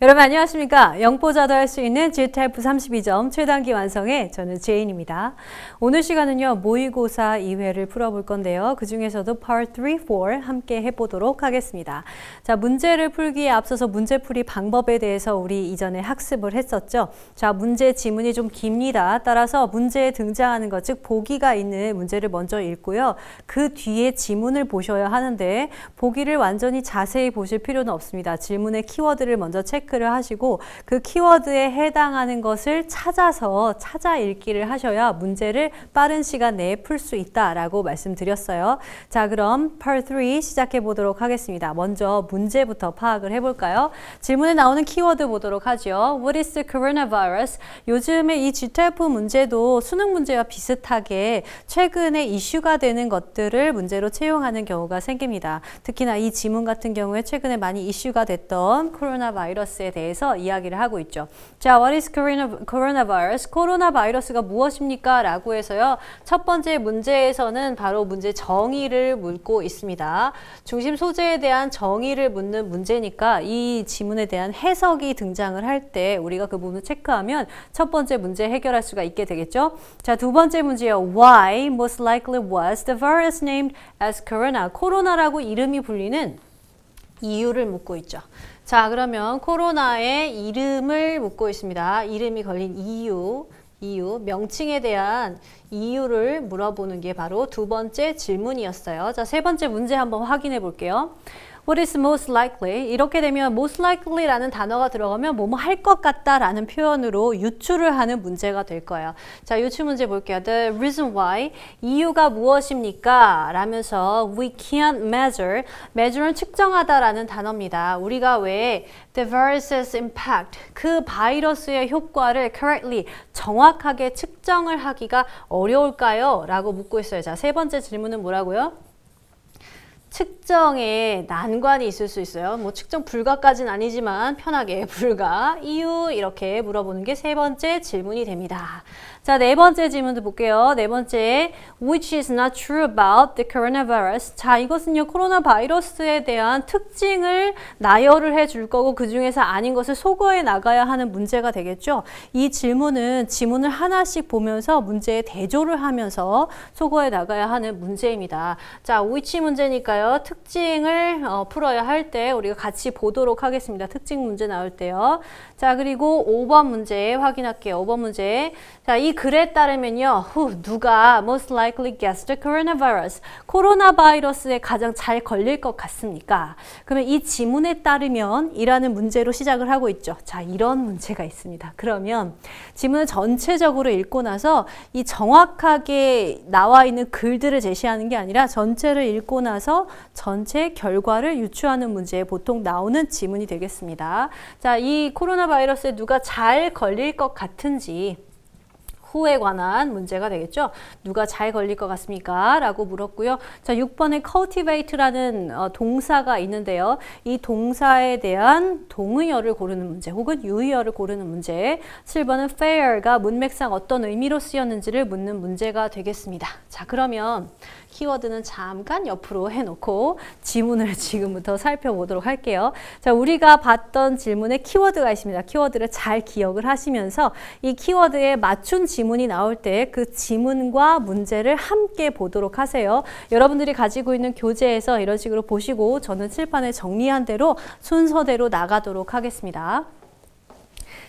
여러분 안녕하십니까? 영포자도 할 수 있는 GTF 32점 최단기 완성의 저는 제인입니다. 오늘 시간은요 모의고사 2회를 풀어볼 건데요. 그 중에서도 Part 3, 4 함께 해보도록 하겠습니다. 자 문제를 풀기에 앞서서 문제풀이 방법에 대해서 우리 이전에 학습을 했었죠. 자 문제 지문이 좀 깁니다. 따라서 문제에 등장하는 것 즉 보기가 있는 문제를 먼저 읽고요. 그 뒤에 지문을 보셔야 하는데 보기를 완전히 자세히 보실 필요는 없습니다. 질문의 키워드를 먼저 체크 클릭을 하시고 그 키워드에 해당하는 것을 찾아서 찾아 읽기를 하셔야 문제를 빠른 시간 내에 풀 수 있다라고 말씀드렸어요. 자, 그럼 Part 3 시작해 보도록 하겠습니다. 먼저 문제부터 파악을 해볼까요? 질문에 나오는 키워드 보도록 하죠. What is the coronavirus? 요즘에 이 GTF 문제도 수능 문제와 비슷하게 최근에 이슈가 되는 것들을 문제로 채용하는 경우가 생깁니다. 특히나 이 지문 같은 경우에 최근에 많이 이슈가 됐던 코로나 바이러스 바이러스에 대해서 이야기를 하고 있죠. 자, what is coronavirus? 코로나 바이러스가 무엇입니까? 라고 해서요. 첫 번째 문제에서는 바로 문제 정의를 묻고 있습니다. 중심 소재에 대한 정의를 묻는 문제니까 이 지문에 대한 해석이 등장을 할 때 우리가 그 부분을 체크하면 첫 번째 문제 해결할 수가 있게 되겠죠. 자, 두 번째 문제요. Why most likely was the virus named as corona? 코로나라고 이름이 불리는 이유를 묻고 있죠. 자 그러면 코로나의 이름을 묻고 있습니다. 이름이 걸린 이유, 이유, 명칭에 대한 이유를 물어보는 게 바로 두 번째 질문이었어요. 자 세 번째 문제 한번 확인해 볼게요. What is most likely? 이렇게 되면 most likely라는 단어가 들어가면 뭐뭐 할 것 같다라는 표현으로 유추를 하는 문제가 될 거예요. 자, 유추 문제 볼게요. The reason why 이유가 무엇입니까? 라면서 we can't measure measure는 측정하다라는 단어입니다. 우리가 왜 the virus's impact 그 바이러스의 효과를 correctly 정확하게 측정을 하기가 어려울까요? 라고 묻고 있어요. 자, 세 번째 질문은 뭐라고요? 측정에 난관이 있을 수 있어요. 뭐 측정 불가까지는 아니지만 편하게 불가, 이유 이렇게 물어보는 게 세 번째 질문이 됩니다. 자, 네 번째 질문도 볼게요. 네 번째, which is not true about the coronavirus. 자, 이것은요, 코로나 바이러스에 대한 특징을 나열을 해 줄 거고, 그 중에서 아닌 것을 소거해 나가야 하는 문제가 되겠죠. 이 질문은 지문을 하나씩 보면서 문제의 대조를 하면서 소거해 나가야 하는 문제입니다. 자, which 문제니까요, 특징을 어, 풀어야 할 때 우리가 같이 보도록 하겠습니다. 특징 문제 나올 때요. 자, 그리고 5번 문제 확인할게요. 5번 문제. 자, 이 글에 따르면요. 후, 누가 most likely gets the coronavirus. 코로나 바이러스에 가장 잘 걸릴 것 같습니까? 그러면 이 지문에 따르면 이라는 문제로 시작을 하고 있죠. 자, 이런 문제가 있습니다. 그러면 지문을 전체적으로 읽고 나서 이 정확하게 나와 있는 글들을 제시하는 게 아니라 전체를 읽고 나서 전체 결과를 유추하는 문제에 보통 나오는 지문이 되겠습니다. 자, 이 코로나 바이러스에 누가 잘 걸릴 것 같은지 후에 관한 문제가 되겠죠. 누가 잘 걸릴 것 같습니까? 라고 물었고요. 자, 6번에 cultivate라는 어, 동사가 있는데요. 이 동사에 대한 동의어를 고르는 문제 혹은 유의어를 고르는 문제 7번은 fair가 문맥상 어떤 의미로 쓰였는지를 묻는 문제가 되겠습니다. 자, 그러면 키워드는 잠깐 옆으로 해놓고 지문을 지금부터 살펴보도록 할게요. 자, 우리가 봤던 질문에 키워드가 있습니다. 키워드를 잘 기억을 하시면서 이 키워드에 맞춘 지문이 나올 때 그 지문과 문제를 함께 보도록 하세요. 여러분들이 가지고 있는 교재에서 이런 식으로 보시고 저는 칠판에 정리한 대로 순서대로 나가도록 하겠습니다.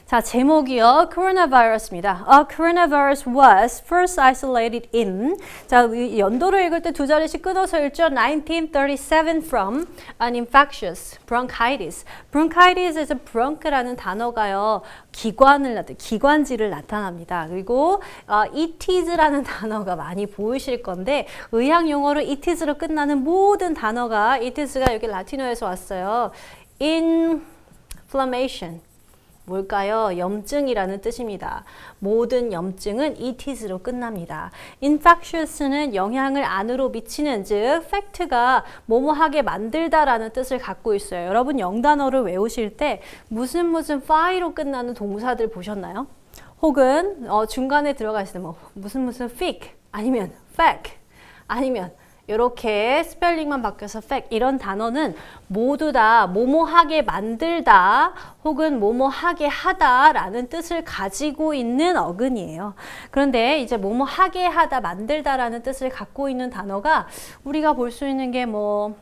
자, 제목이요. coronavirus입니다. A coronavirus was first isolated in. 자, 연도를 읽을 때 두 자리씩 끊어서 읽죠. 1937 from an infectious bronchitis. bronchitis에서 bronch라는 단어가요. 기관을 기관지를 나타납니다. 그리고 uh, it is라는 단어가 많이 보이실 건데 의학 용어로 it is로 끝나는 모든 단어가 it is가 여기 라틴어에서 왔어요. inflammation 뭘까요? 염증이라는 뜻입니다. 모든 염증은 it로 끝납니다. infectious는 영향을 안으로 미치는 즉 f a 가 뭐뭐하게 만들다라는 뜻을 갖고 있어요. 여러분 영단어를 외우실 때 무슨 무슨 p h 로 끝나는 동사들 보셨나요? 혹은 어, 중간에 들어가 있으면 뭐 무슨 무슨 fig 아니면 fac 아니면 이렇게 스펠링만 바뀌어서 fact 이런 단어는 모두 다 뭐뭐하게 만들다 혹은 뭐뭐하게 하다라는 뜻을 가지고 있는 어근이에요. 그런데 이제 뭐뭐하게 하다 만들다라는 뜻을 갖고 있는 단어가 우리가 볼 수 있는 게 뭐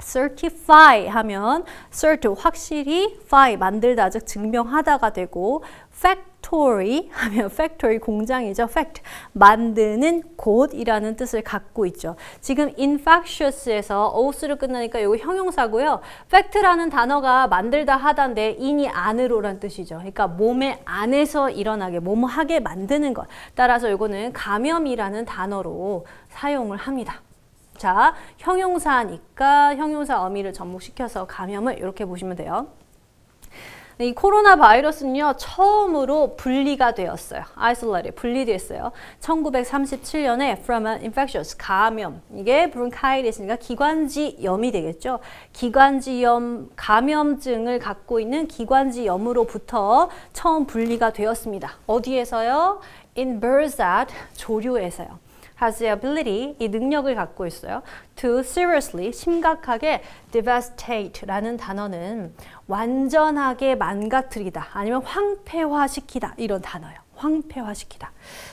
certify 하면 cert 확실히 fi 만들다 즉 증명하다가 되고 fact factory 하면 factory 공장이죠. fact 만드는 곳이라는 뜻을 갖고 있죠. 지금 infectious에서 ous로 끝나니까 이거 형용사고요. fact라는 단어가 만들다 하단데 in이 안으로란 뜻이죠. 그러니까 몸의 안에서 일어나게 몸하게 만드는 것. 따라서 이거는 감염이라는 단어로 사용을 합니다. 자, 형용사니까 형용사 어미를 접목시켜서 감염을 이렇게 보시면 돼요. 이 코로나 바이러스는요 처음으로 분리가 되었어요. isolated 분리됐어요. 1937년에 from an infectious 감염 이게 브론카이티스니까 기관지염이 되겠죠. 기관지염 감염증을 갖고 있는 기관지염으로부터 처음 분리가 되었습니다. 어디에서요? In Bursat 조류에서요. has the ability, 이 능력을 갖고 있어요. to seriously, 심각하게 devastate라는 단어는 완전하게 망가뜨리다 아니면 황폐화시키다 이런 단어예요. 황폐화시키다.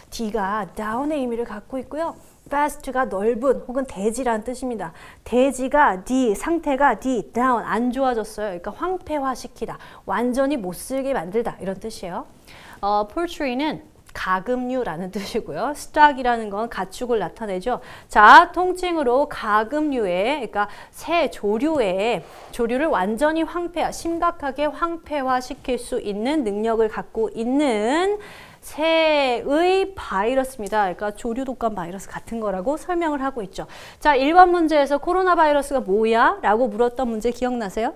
D가 down의 의미를 갖고 있고요. vast가 넓은 혹은 대지라는 뜻입니다. 대지가 D, 상태가 D, down, 안 좋아졌어요. 그러니까 황폐화시키다, 완전히 못쓰게 만들다 이런 뜻이에요. 어, p o r t r y 는 가금류라는 뜻이고요. 스탁이라는 건 가축을 나타내죠. 자, 통칭으로 가금류에 그러니까 새조류에 조류를 완전히 황폐화, 심각하게 황폐화시킬 수 있는 능력을 갖고 있는 새의 바이러스입니다. 그러니까 조류 독감 바이러스 같은 거라고 설명을 하고 있죠. 자, 1번 문제에서 코로나 바이러스가 뭐야? 라고 물었던 문제 기억나세요?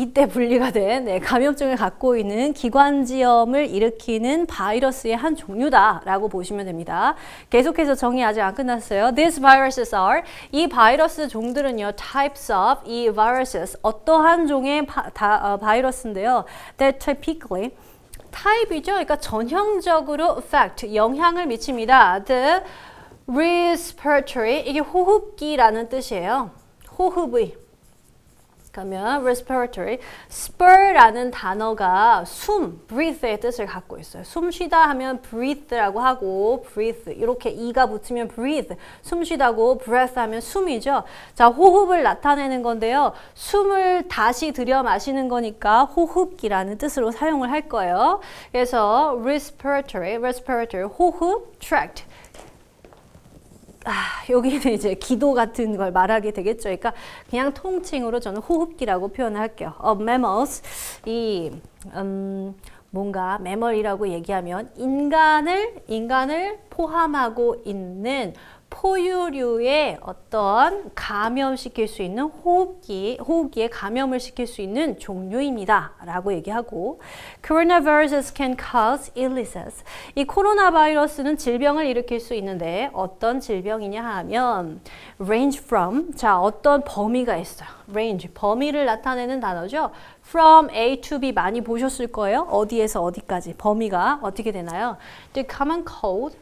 이때 분리가 된 네, 감염증을 갖고 있는 기관지염을 일으키는 바이러스의 한 종류다라고 보시면 됩니다. 계속해서 정의 아직 안 끝났어요. These viruses are 이 바이러스 종들은요. Types of 이 viruses 어떠한 종의 바, 다, 어, 바이러스인데요. That typically 타입이죠. 그러니까 전형적으로 effect 영향을 미칩니다. The respiratory 이게 호흡기라는 뜻이에요. 호흡의 그러면 respiratory, spur라는 단어가 숨, breathe의 뜻을 갖고 있어요. 숨 쉬다 하면 breathe라고 하고 breathe 이렇게 이가 붙으면 breathe, 숨 쉬다고 breath 하면 숨이죠. 자, 호흡을 나타내는 건데요. 숨을 다시 들여 마시는 거니까 호흡기라는 뜻으로 사용을 할 거예요. 그래서 respiratory, respiratory, 호흡, tract 아, 여기는 이제 기도 같은 걸 말하게 되겠죠. 그러니까 그냥 통칭으로 저는 호흡기라고 표현 할게요. Of 어, mammals, 이 음, 뭔가 매멀이라고 얘기하면 인간을 인간을 포함하고 있는 포유류의 어떤 감염시킬 수 있는 호흡기, 호흡기에 감염을 시킬 수 있는 종류입니다. 라고 얘기하고 Coronaviruses can cause illnesses. 이 코로나 바이러스는 질병을 일으킬 수 있는데 어떤 질병이냐 하면 range from, 자 어떤 범위가 있어요. range, 범위를 나타내는 단어죠. from A to B 많이 보셨을 거예요. 어디에서 어디까지 범위가 어떻게 되나요? The common cold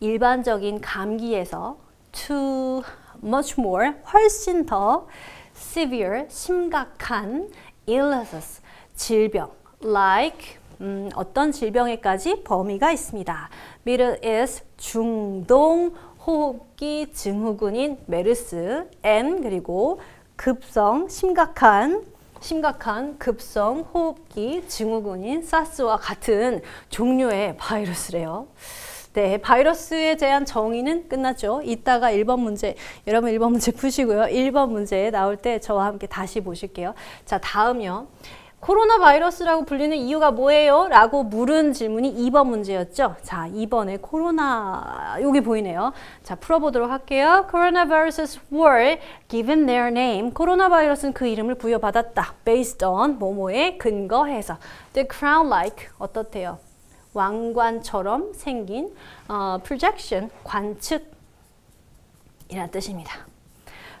일반적인 감기에서 to much more 훨씬 더 severe 심각한 i l l n e s s 질병 like 음, 어떤 질병에까지 범위가 있습니다. Middle e s 중동 호흡기 증후군인 메르스 N 그리고 급성 심각한 심각한 급성 호흡기 증후군인 사스와 같은 종류의 바이러스래요. 네, 바이러스에 대한 정의는 끝났죠. 이따가 1번 문제, 여러분 1번 문제 푸시고요. 1번 문제 나올 때 저와 함께 다시 보실게요. 자, 다음요. 코로나 바이러스라고 불리는 이유가 뭐예요? 라고 물은 질문이 2번 문제였죠. 자, 2번에 코로나, 여기 보이네요. 자, 풀어보도록 할게요. Coronaviruses were given their name. 코로나 바이러스는 그 이름을 부여받았다. Based on, 뭐뭐에 근거해서. The crown-like, 어떻대요? 왕관처럼 생긴 어, projection, 관측이라는 뜻입니다.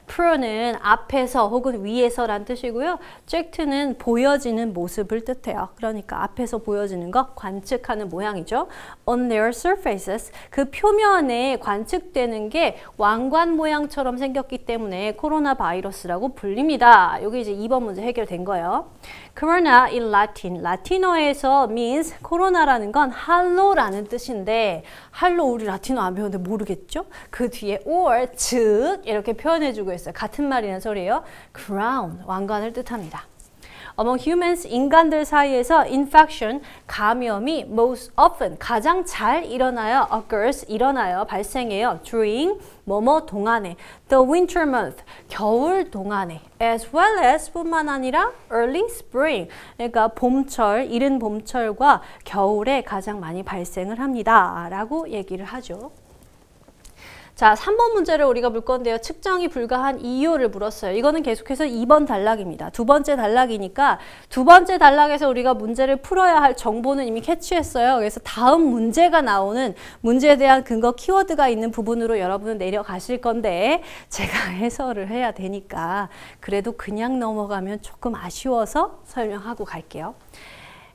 pro는 앞에서 혹은 위에서란 뜻이고요. 젝트는 보여지는 모습을 뜻해요. 그러니까 앞에서 보여지는 것 관측하는 모양이죠. on their surfaces 그 표면에 관측되는 게 왕관 모양처럼 생겼기 때문에 코로나 바이러스라고 불립니다. 이게 이제 2번 문제 해결된 거예요. 그러나 in Latin, 라틴어에서 means 코로나라는 건 할로라는 뜻인데 할로 우리 라틴어 안 배웠는데 모르겠죠? 그 뒤에 or 즉 이렇게 표현해주고 있어요. 같은 말이란 소리예요. crown 왕관을 뜻합니다. among humans 인간들 사이에서 infection 감염이 most often 가장 잘 일어나요 occurs 일어나요 발생해요 during 뭐뭐 동안에 the winter month 겨울 동안에 as well as 뿐만 아니라 early spring 그러니까 봄철 이른 봄철과 겨울에 가장 많이 발생을 합니다 라고 얘기를 하죠. 자, 3번 문제를 우리가 볼 건데요. 측정이 불가한 이유를 물었어요. 이거는 계속해서 2번 단락입니다. 두 번째 단락이니까 두 번째 단락에서 우리가 문제를 풀어야 할 정보는 이미 캐치했어요. 그래서 다음 문제가 나오는 문제에 대한 근거 키워드가 있는 부분으로 여러분은 내려가실 건데 제가 해설을 해야 되니까 그래도 그냥 넘어가면 조금 아쉬워서 설명하고 갈게요.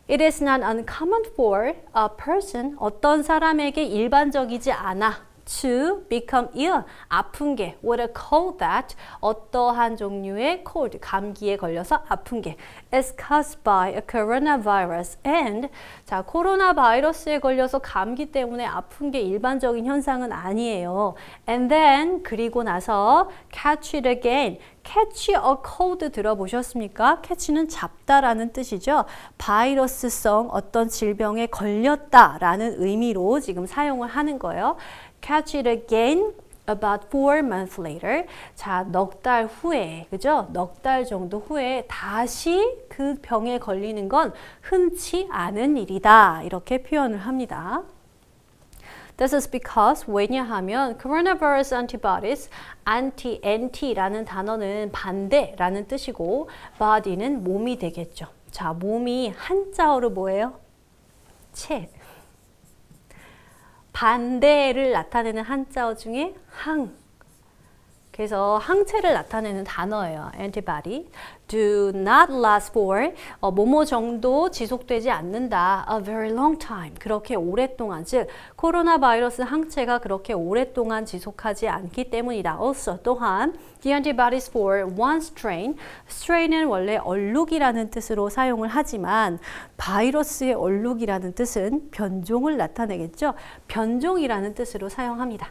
It is not uncommon for a person 어떤 사람에게 일반적이지 않아 to become ill. 아픈 게 what I call that 어떠한 종류의 cold 감기에 걸려서 아픈 게 is caused by a coronavirus and 자 코로나 바이러스에 걸려서 감기 때문에 아픈 게 일반적인 현상은 아니에요. And then 그리고 나서 catch it again. catch a cold 들어보셨습니까? catch는 잡다라는 뜻이죠. 바이러스성 어떤 질병에 걸렸다라는 의미로 지금 사용을 하는 거예요. catch it again about four months later. 자, 넉 달 후에, 그죠? 넉 달 정도 후에 다시 그 병에 걸리는 건 흔치 않은 일이다. 이렇게 표현을 합니다. This is because 왜냐하면 coronavirus antibodies, anti, anti라는 단어는 반대라는 뜻이고 body는 몸이 되겠죠. 자, 몸이 한자어로 뭐예요? 체, 반대를 나타내는 한자어 중에 항 그래서 항체를 나타내는 단어예요. antibody. do not last for 어, 뭐뭐 정도 지속되지 않는다. a very long time. 그렇게 오랫동안 즉 코로나 바이러스 항체가 그렇게 오랫동안 지속하지 않기 때문이다. also 또한 the antibodies for one strain. strain은 원래 얼룩이라는 뜻으로 사용을 하지만 바이러스의 얼룩이라는 뜻은 변종을 나타내겠죠. 변종이라는 뜻으로 사용합니다.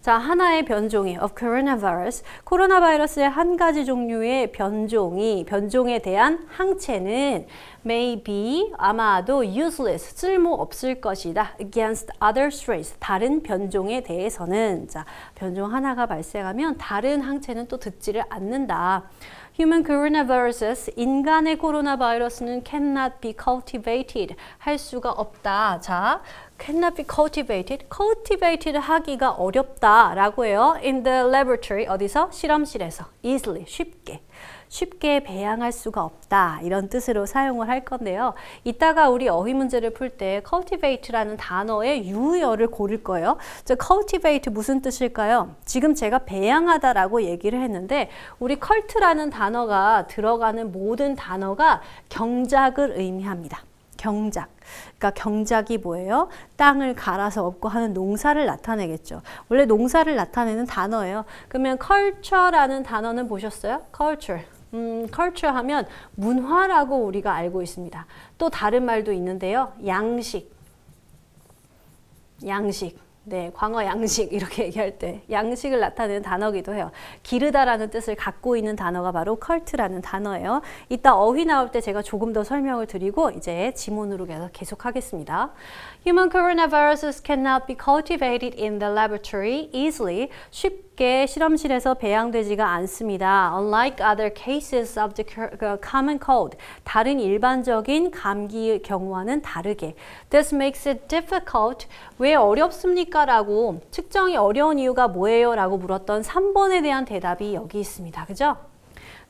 자, 하나의 변종이 of coronavirus, 코로나 바이러스의 한 가지 종류의 변종이 변종에 대한 항체는 may be 아마도 useless 쓸모 없을 것이다. against other strains 다른 변종에 대해서는 자, 변종 하나가 발생하면 다른 항체는 또 듣지를 않는다. Human coronaviruses, 인간의 코로나 바이러스는 cannot be cultivated, 할 수가 없다. 자, cannot be cultivated, cultivated 하기가 어렵다라고 해요. In the laboratory, 어디서? 실험실에서. easily, 쉽게. 쉽게 배양할 수가 없다 이런 뜻으로 사용을 할 건데요. 이따가 우리 어휘 문제를 풀 때 cultivate라는 단어의 유의어를 고를 거예요. 저 cultivate 무슨 뜻일까요? 지금 제가 배양하다라고 얘기를 했는데 우리 cult라는 단어가 들어가는 모든 단어가 경작을 의미합니다. 경작. 그러니까 경작이 뭐예요? 땅을 갈아서 업고 하는 농사를 나타내겠죠. 원래 농사를 나타내는 단어예요. 그러면 culture라는 단어는 보셨어요? culture. 음, culture 하면 문화라고 우리가 알고 있습니다. 또 다른 말도 있는데요. 양식. 양식. 네, 광어 양식 이렇게 얘기할 때 양식을 나타내는 단어기도 해요. 기르다라는 뜻을 갖고 있는 단어가 바로 컬트라는 단어예요. 이따 어휘 나올 때 제가 조금 더 설명을 드리고 이제 지문으로 계속 하겠습니다. Human coronaviruses cannot be cultivated in the laboratory easily. 쉽게 쉽게 실험실에서 배양되지가 않습니다. Unlike other cases of the 그 common cold, 다른 일반적인 감기 경우와는 다르게 This makes it difficult. 왜 어렵습니까? 라고 측정이 어려운 이유가 뭐예요? 라고 물었던 3번에 대한 대답이 여기 있습니다. 그죠?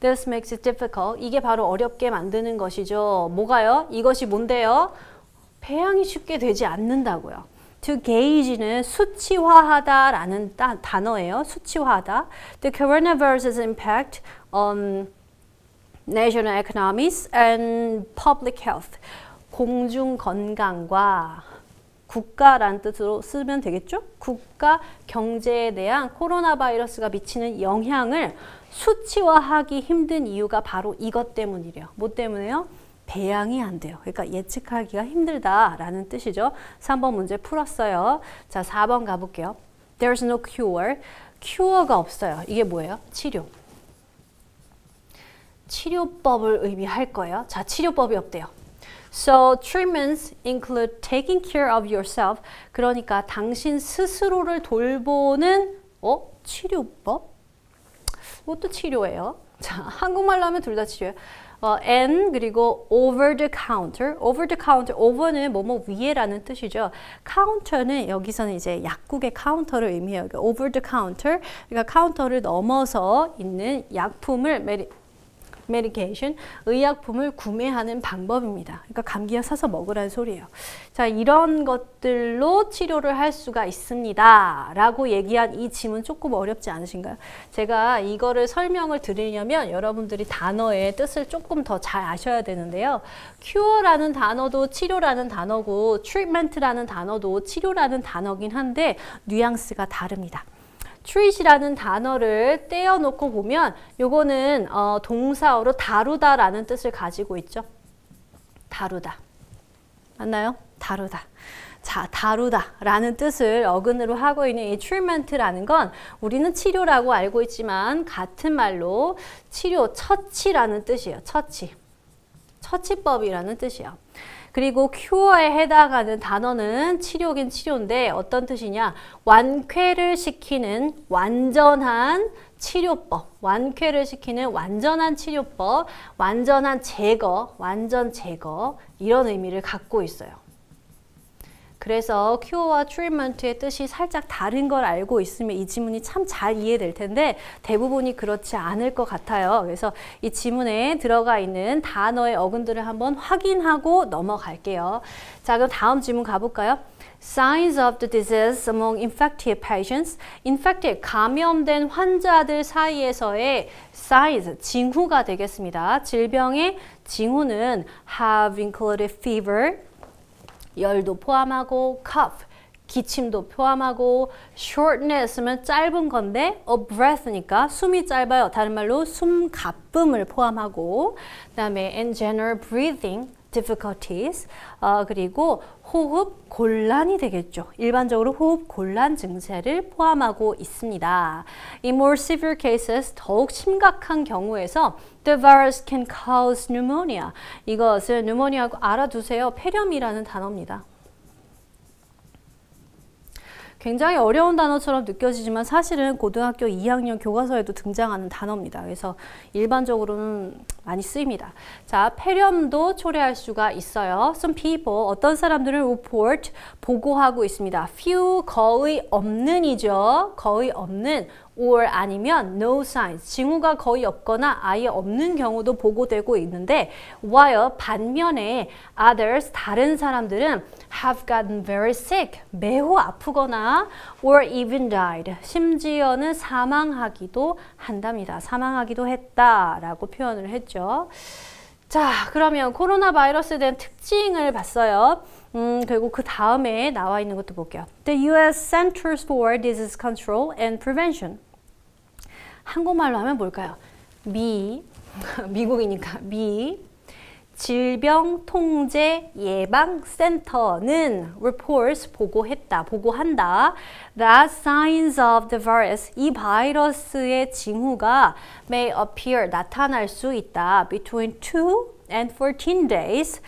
This makes it difficult. 이게 바로 어렵게 만드는 것이죠. 뭐가요? 이것이 뭔데요? 배양이 쉽게 되지 않는다고요. To gauge는 수치화하다라는 단어예요. 수치화하다. The coronavirus's impact on national economics and public health. 공중 건강과 국가란 뜻으로 쓰면 되겠죠? 국가 경제에 대한 코로나 바이러스가 미치는 영향을 수치화하기 힘든 이유가 바로 이것 때문이래요. 뭐 때문에요? 배양이 안 돼요. 그러니까 예측하기가 힘들다라는 뜻이죠. 3번 문제 풀었어요. 자, 4번 가볼게요. There's no cure. cure가 없어요. 이게 뭐예요? 치료. 치료법을 의미할 거예요. 자, 치료법이 없대요. So treatments include taking care of yourself. 그러니까 당신 스스로를 돌보는 어? 치료법? 이것도 치료예요. 자, 한국말로 하면 둘 다 치료예요. 어, and 그리고 over the counter. over the counter. over는 뭐뭐 위에라는 뜻이죠. counter는 여기서는 이제 약국의 카운터를 의미해요. 그러니까 over the counter. 그러니까 카운터를 넘어서 있는 약품을 medication, 의약품을 구매하는 방법입니다. 그러니까 감기약 사서 먹으라는 소리예요. 자, 이런 것들로 치료를 할 수가 있습니다. 라고 얘기한 이 짐은 조금 어렵지 않으신가요? 제가 이거를 설명을 드리려면 여러분들이 단어의 뜻을 조금 더 잘 아셔야 되는데요. cure라는 단어도 치료라는 단어고 treatment라는 단어도 치료라는 단어긴 한데 뉘앙스가 다릅니다. treat이라는 단어를 떼어놓고 보면 요거는 어, 동사어로 다루다라는 뜻을 가지고 있죠. 다루다. 맞나요? 다루다. 자, 다루다 라는 뜻을 어근으로 하고 있는 이 treatment라는 건 우리는 치료라고 알고 있지만 같은 말로 치료, 처치라는 뜻이에요. 처치. 처치법이라는 뜻이에요. 그리고 큐어에 해당하는 단어는 치료긴 치료인데 어떤 뜻이냐 완쾌를 시키는 완전한 치료법, 완쾌를 시키는 완전한 치료법, 완전한 제거, 완전 제거 이런 의미를 갖고 있어요. 그래서 큐어와 트리먼트의 뜻이 살짝 다른 걸 알고 있으면 이 지문이 참 잘 이해될 텐데 대부분이 그렇지 않을 것 같아요. 그래서 이 지문에 들어가 있는 단어의 어근들을 한번 확인하고 넘어갈게요. 자 그럼 다음 지문 가볼까요? Signs of the disease among infected patients. Infected, 감염된 환자들 사이에서의 signs, 징후가 되겠습니다. 질병의 징후는 have included fever, 열도 포함하고 cough 기침도 포함하고 s h o r t n e s s 는 짧은 건데 a breath니까 숨이 짧아요. 다른 말로 숨가쁨을 포함하고 그다음에 in general breathing difficulties 어, 그리고 호흡 곤란이 되겠죠. 일반적으로 호흡 곤란 증세를 포함하고 있습니다. In more severe cases, 더욱 심각한 경우에서 the virus can cause pneumonia. 이것을 pneumonia고 알아두세요. 폐렴이라는 단어입니다. 굉장히 어려운 단어처럼 느껴지지만 사실은 고등학교 2학년 교과서에도 등장하는 단어입니다. 그래서 일반적으로는 많이 쓰입니다. 자, 폐렴도 초래할 수가 있어요. Some people, 어떤 사람들은 report, 보고하고 있습니다. few, 거의 없는이죠. 거의 없는 or 아니면 no signs, 징후가 거의 없거나 아예 없는 경우도 보고되고 있는데 while 반면에 others, 다른 사람들은 have gotten very sick, 매우 아프거나 or even died, 심지어는 사망하기도 한답니다. 사망하기도 했다라고 표현을 했죠. 자, 그러면 코로나 바이러스에 대한 특징을 봤어요. 음, 그리고 그 다음에 나와 있는 것도 볼게요. The U.S. Centers for Disease Control and Prevention 한국말로 하면 뭘까요? 미, 미국이니까 미, 질병통제예방센터는 reports 보고했다, 보고한다. That signs of the virus, 이 바이러스의 징후가 may appear, 나타날 수 있다. between 2 and 14 days,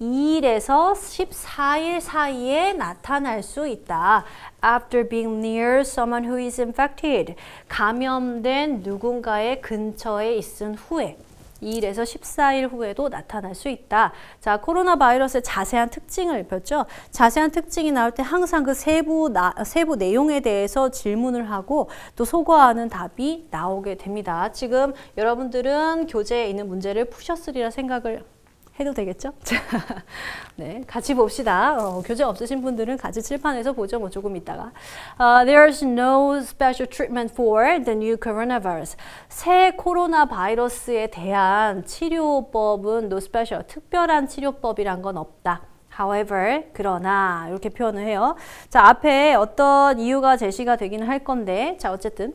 2일에서 14일 사이에 나타날 수 있다. After being near someone who is infected. 감염된 누군가의 근처에 있은 후에 2일에서 14일 후에도 나타날 수 있다. 자, 코로나 바이러스의 자세한 특징을 입죠 자세한 특징이 나올 때 항상 그 세부, 나, 세부 내용에 대해서 질문을 하고 또 소거하는 답이 나오게 됩니다. 지금 여러분들은 교재에 있는 문제를 푸셨으리라 생각을 해도 되겠죠? 자, 네, 같이 봅시다. 어, 교재 없으신 분들은 같이 칠판에서 보죠. 뭐 조금 있다가. Uh, there's no special treatment for the new coronavirus. 새 코로나 바이러스에 대한 치료법은 no special, 특별한 치료법이란 건 없다. However, 그러나 이렇게 표현을 해요. 자, 앞에 어떤 이유가 제시가 되기는 할 건데, 자, 어쨌든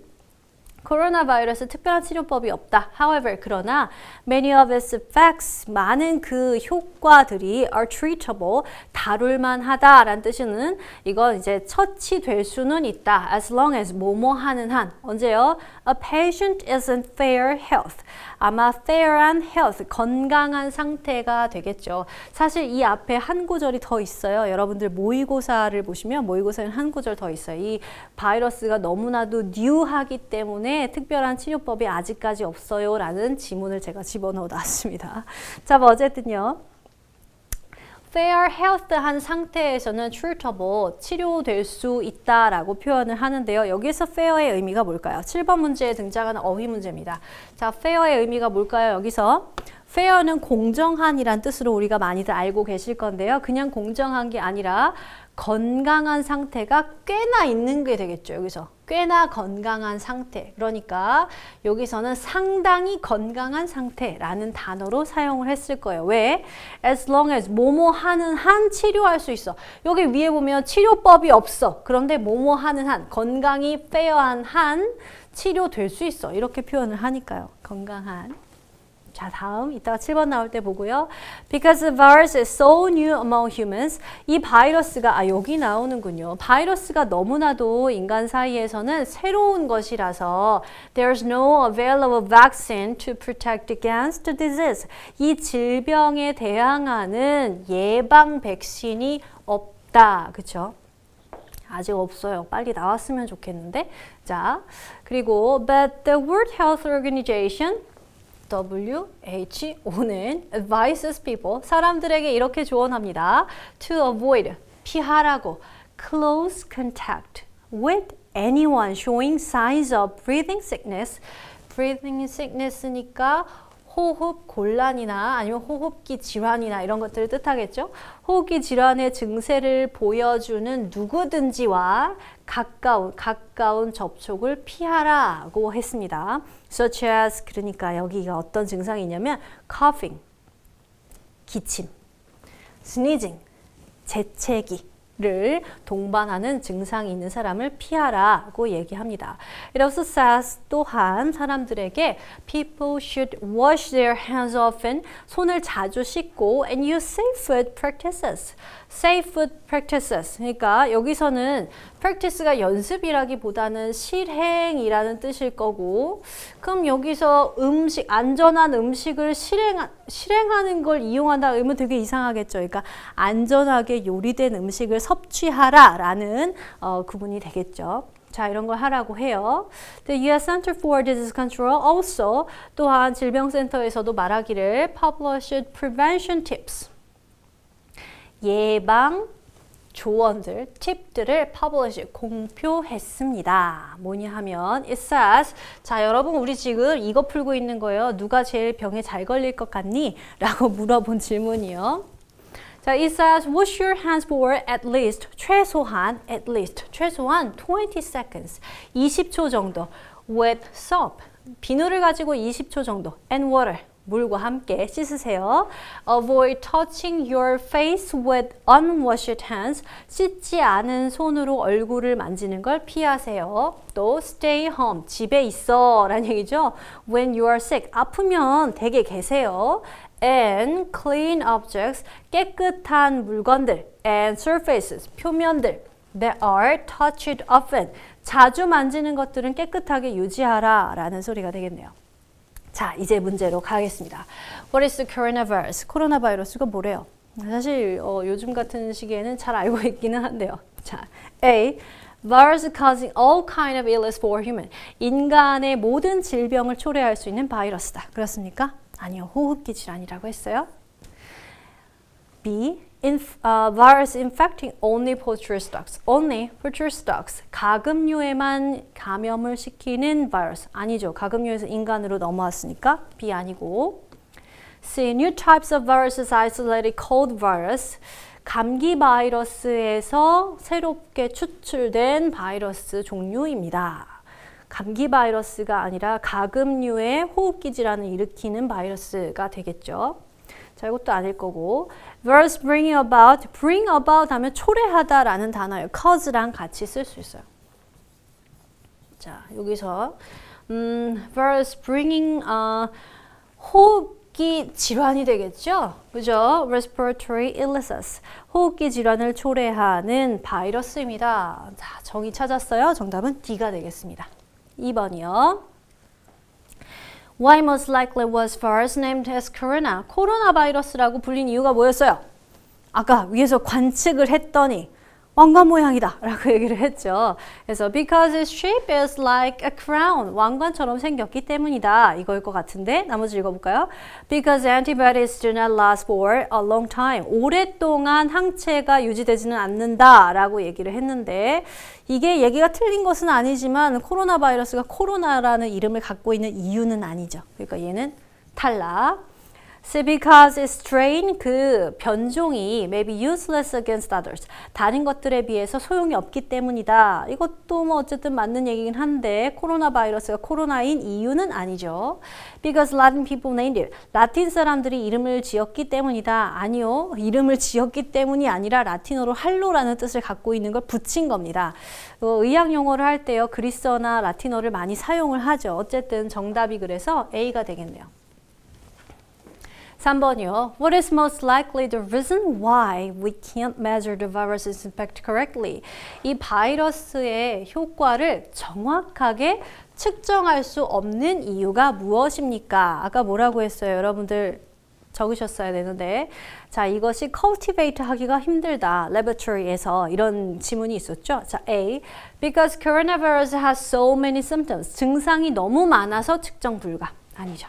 코로나 바이러스 특별한 치료법이 없다. However, 그러나 many of its effects, 많은 그 효과들이 are treatable, 다룰만하다라는 뜻이는 이건 이제 처치될 수는 있다. As long as 뭐뭐 하는 한 언제요? A patient is in fair health. 아마 fair한 health, 건강한 상태가 되겠죠. 사실 이 앞에 한 구절이 더 있어요. 여러분들 모의고사를 보시면 모의고사에는 한 구절 더 있어요. 이 바이러스가 너무나도 뉴하기 때문에 특별한 치료법이 아직까지 없어요. 라는 지문을 제가 집어넣어 놨습니다. 자, 뭐 어쨌든요. fair health한 상태에서는 treatable, 치료될 수 있다라고 표현을 하는데요. 여기서 fair의 의미가 뭘까요? 7번 문제에 등장하는 어휘 문제입니다. 자, fair의 의미가 뭘까요? 여기서 fair는 공정한이란 뜻으로 우리가 많이들 알고 계실 건데요. 그냥 공정한 게 아니라 건강한 상태가 꽤나 있는 게 되겠죠. 여기서 꽤나 건강한 상태. 그러니까 여기서는 상당히 건강한 상태라는 단어로 사용을 했을 거예요. 왜? As long as 뭐뭐 하는 한 치료할 수 있어. 여기 위에 보면 치료법이 없어. 그런데 뭐뭐 하는 한 건강이 페어한 한 치료될 수 있어. 이렇게 표현을 하니까요. 건강한. 자 다음 이따가 7번 나올 때 보고요. Because the virus is so new among humans. 이 바이러스가 아 여기 나오는군요. 바이러스가 너무나도 인간 사이에서는 새로운 것이라서 there's no available vaccine to protect against the disease. 이 질병에 대항하는 예방 백신이 없다. 그렇죠? 아직 없어요. 빨리 나왔으면 좋겠는데. 자, 그리고 but the World Health Organization WHO는 advises people, 사람들에게 이렇게 조언합니다. to avoid, 피하라고 close contact with anyone showing signs of breathing sickness. breathing sickness니까 호흡 곤란이나 아니면 호흡기 질환이나 이런 것들을 뜻하겠죠. 호흡기 질환의 증세를 보여주는 누구든지와 가까운 가까운 접촉을 피하라고 했습니다. such as 그러니까 여기가 어떤 증상이냐면 coughing 기침, sneezing 재채기 를 동반하는 증상이 있는 사람을 피하라고 얘기합니다. It also says 또한 사람들에게 people should wash their hands often 손을 자주 씻고 and use safe food practices safe food practices 그러니까 여기서는 practice가 연습이라기보다는 실행이라는 뜻일 거고 그럼 여기서 음식 안전한 음식을 실행 실행하는 걸 이용한다 그러면 되게 이상하겠죠. 그러니까 안전하게 요리된 음식을 섭취하라라는 어, 구분이 되겠죠. 자 이런 걸 하라고 해요. The U.S. Center for Disease Control also 또한 질병센터에서도 말하기를 published prevention tips 예방 조언들, 팁들을 p u b l 공표했습니다. 뭐냐 하면 it says 자 여러분 우리 지금 이거 풀고 있는 거예요. 누가 제일 병에 잘 걸릴 것 같니? 라고 물어본 질문이요. 자, it says wash your hands for at least 최소한 at least 최소한 20 seconds 20초 정도 with soap 비누를 가지고 20초 정도 and water 물과 함께 씻으세요. Avoid touching your face with unwashed hands. 씻지 않은 손으로 얼굴을 만지는 걸 피하세요. 또 stay home, 집에 있어 라는 얘기죠. When you are sick, 아프면 댁에 계세요. And clean objects, 깨끗한 물건들. And surfaces, 표면들. That are touched often. 자주 만지는 것들은 깨끗하게 유지하라 라는 소리가 되겠네요. 자, 이제 문제로 가겠습니다. What is coronavirus? 코로나 바이러스가 뭐래요? 사실 어, 요즘 같은 시기에는 잘 알고 있기는 한데요. 자, A. Virus causing all kind of illness for human. 인간의 모든 질병을 초래할 수 있는 바이러스다. 그렇습니까? 아니요. 호흡기 질환이라고 했어요. B. inf, uh, virus infecting only poultry stocks, only poultry stocks. 가금류에만 감염을 시키는 바이러스. 아니죠. 가금류에서 인간으로 넘어왔으니까 B 아니고. C. New types of viruses isolated cold virus. 감기 바이러스에서 새롭게 추출된 바이러스 종류입니다. 감기 바이러스가 아니라 가금류의 호흡기 질환을 일으키는 바이러스가 되겠죠. 자, 이것도 아닐 거고. Verse bringing about. bring about 하면 초래하다라는 단어예요. cause랑 같이 쓸 수 있어요. 자, 여기서 음, verse bringing u 어, 호흡기 질환이 되겠죠? 그죠? respiratory i l l n e s s 호흡기 질환을 초래하는 바이러스입니다. 자, 정의 찾았어요. 정답은 D가 되겠습니다. 2번이요. why most likely was first named as corona. 코로나 바이러스라고 불린 이유가 뭐였어요? 아까 위에서 관측을 했더니 왕관 모양이다 라고 얘기를 했죠. 그래서 because its shape is like a crown 왕관처럼 생겼기 때문이다 이거일 것 같은데 나머지 읽어볼까요? Because antibodies do not last for a long time 오랫동안 항체가 유지되지는 않는다 라고 얘기를 했는데 이게 얘기가 틀린 것은 아니지만 코로나 바이러스가 코로나라는 이름을 갖고 있는 이유는 아니죠. 그러니까 얘는 탈락 See, because strain 그 변종이 maybe useless against others 다른 것들에 비해서 소용이 없기 때문이다. 이것도 뭐 어쨌든 맞는 얘기긴 한데 코로나 바이러스가 코로나인 이유는 아니죠. Because Latin people named it. 라틴 사람들이 이름을 지었기 때문이다. 아니요. 이름을 지었기 때문이 아니라 라틴어로 할로라는 뜻을 갖고 있는 걸 붙인 겁니다. 어, 의학 용어를 할 때요. 그리스어나 라틴어를 많이 사용을 하죠. 어쨌든 정답이 그래서 A가 되겠네요. 3번이요. What is most likely the reason why we can't measure the virus's impact correctly? 이 바이러스의 효과를 정확하게 측정할 수 없는 이유가 무엇입니까? 아까 뭐라고 했어요? 여러분들 적으셨어야 되는데 자 이것이 cultivate 하기가 힘들다 laboratory에서 이런 지문이 있었죠 자 A because coronavirus has so many symptoms 증상이 너무 많아서 측정 불가 아니죠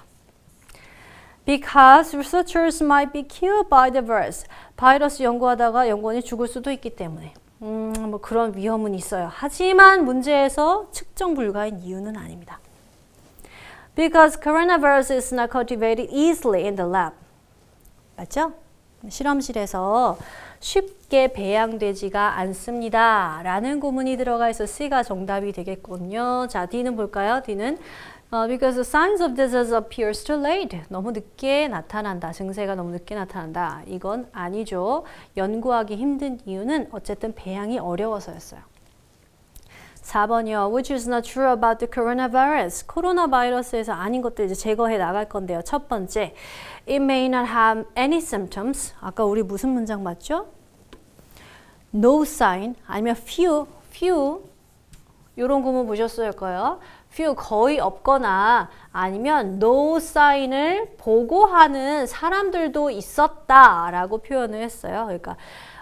Because researchers might be killed by the virus. 바이러스 연구하다가 연구원이 죽을 수도 있기 때문에. 음, 뭐 그런 위험은 있어요. 하지만 문제에서 측정 불가인 이유는 아닙니다. Because coronavirus is not cultivated easily in the lab. 맞죠? 실험실에서 쉽게 배양되지가 않습니다. 라는 구문이 들어가 있어 C가 정답이 되겠군요. 자, D는 볼까요? D는 Uh, because the signs of disease appears too late. 너무 늦게 나타난다. 증세가 너무 늦게 나타난다. 이건 아니죠. 연구하기 힘든 이유는 어쨌든 배양이 어려워서였어요. 4번이요. Which is not true about the coronavirus. 코로나 바이러스에서 아닌 것들 이제 제거해 나갈 건데요. 첫 번째, it may not have any symptoms. 아까 우리 무슨 문장 맞죠? No sign 아니면 few, few 이런 구문 보셨을 거예요. few 거의 없거나 아니면 no sign을 보고하는 사람들도 있었다라고 표현을 했어요. 그러니까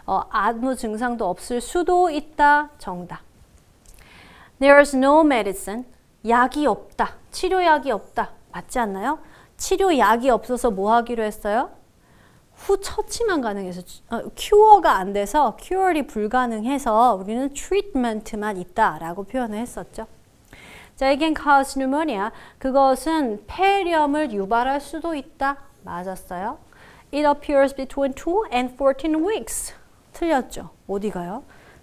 어, 아무 증상도 없을 수도 있다. 정답. There's no medicine. 약이 없다. 치료약이 없다. 맞지 않나요? 치료약이 없어서 뭐 하기로 했어요? 후 처치만 가능해서 어, 큐어가 안 돼서 큐얼이 불가능해서 우리는 트리트먼트만 있다라고 표현을 했었죠. 자, 이 g cause pneumonia. 그것은 폐렴을 유발할 수도 있다. 맞았어요. It appears between 2 and 14 weeks. 틀렸죠. 어디가요?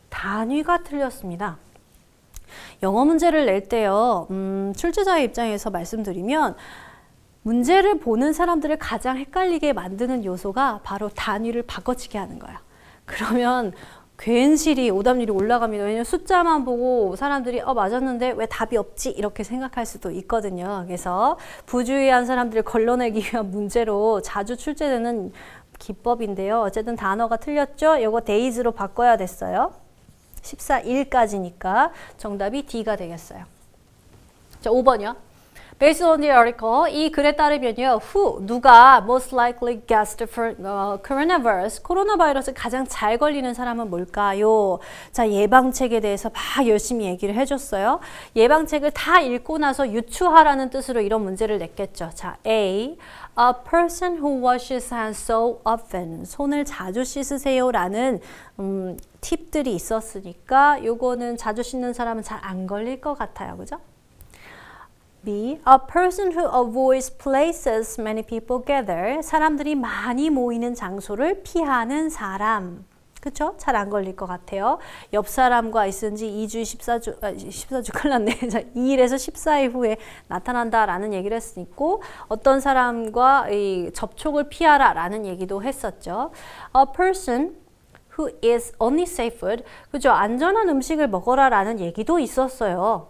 단위가 틀렸습니다. 영어 문제를 낼 때요. 음, 출제자의 입장에서 말씀드리면 문제를 보는 사람들을 가장 헷갈리게 만드는 요소가 바로 단위를 바꿔치기 하는 거예요. 그러면 괜시리 오답률이 올라갑니다. 왜냐면 숫자만 보고 사람들이 어 맞았는데 왜 답이 없지 이렇게 생각할 수도 있거든요. 그래서 부주의한 사람들을 걸러내기 위한 문제로 자주 출제되는 기법인데요. 어쨌든 단어가 틀렸죠. 요거 데이즈로 바꿔야 됐어요. 14일까지니까 정답이 D가 되겠어요. 자, 5번이요. Based on the article, 이 글에 따르면요, who 누가 most likely g e s s e d f 어, coronavirus 코로나 바이러스 가장 잘 걸리는 사람은 뭘까요? 자 예방책에 대해서 막 열심히 얘기를 해줬어요. 예방책을 다 읽고 나서 유추하라는 뜻으로 이런 문제를 냈겠죠. 자 A, a person who washes hands so often 손을 자주 씻으세요라는 음, 팁들이 있었으니까 요거는 자주 씻는 사람은 잘 안 걸릴 것 같아요, 그죠? B. A person who avoids places many people gather. 사람들이 많이 모이는 장소를 피하는 사람. 그쵸? 잘 안 걸릴 것 같아요. 옆 사람과 있은 지 2주 14주, 아, 14주 큰일 네 2일에서 14일 후에 나타난다 라는 얘기를 했었고, 어떤 사람과 이 접촉을 피하라 라는 얘기도 했었죠. A person who is only safe food. 그죠? 안전한 음식을 먹어라 라는 얘기도 있었어요.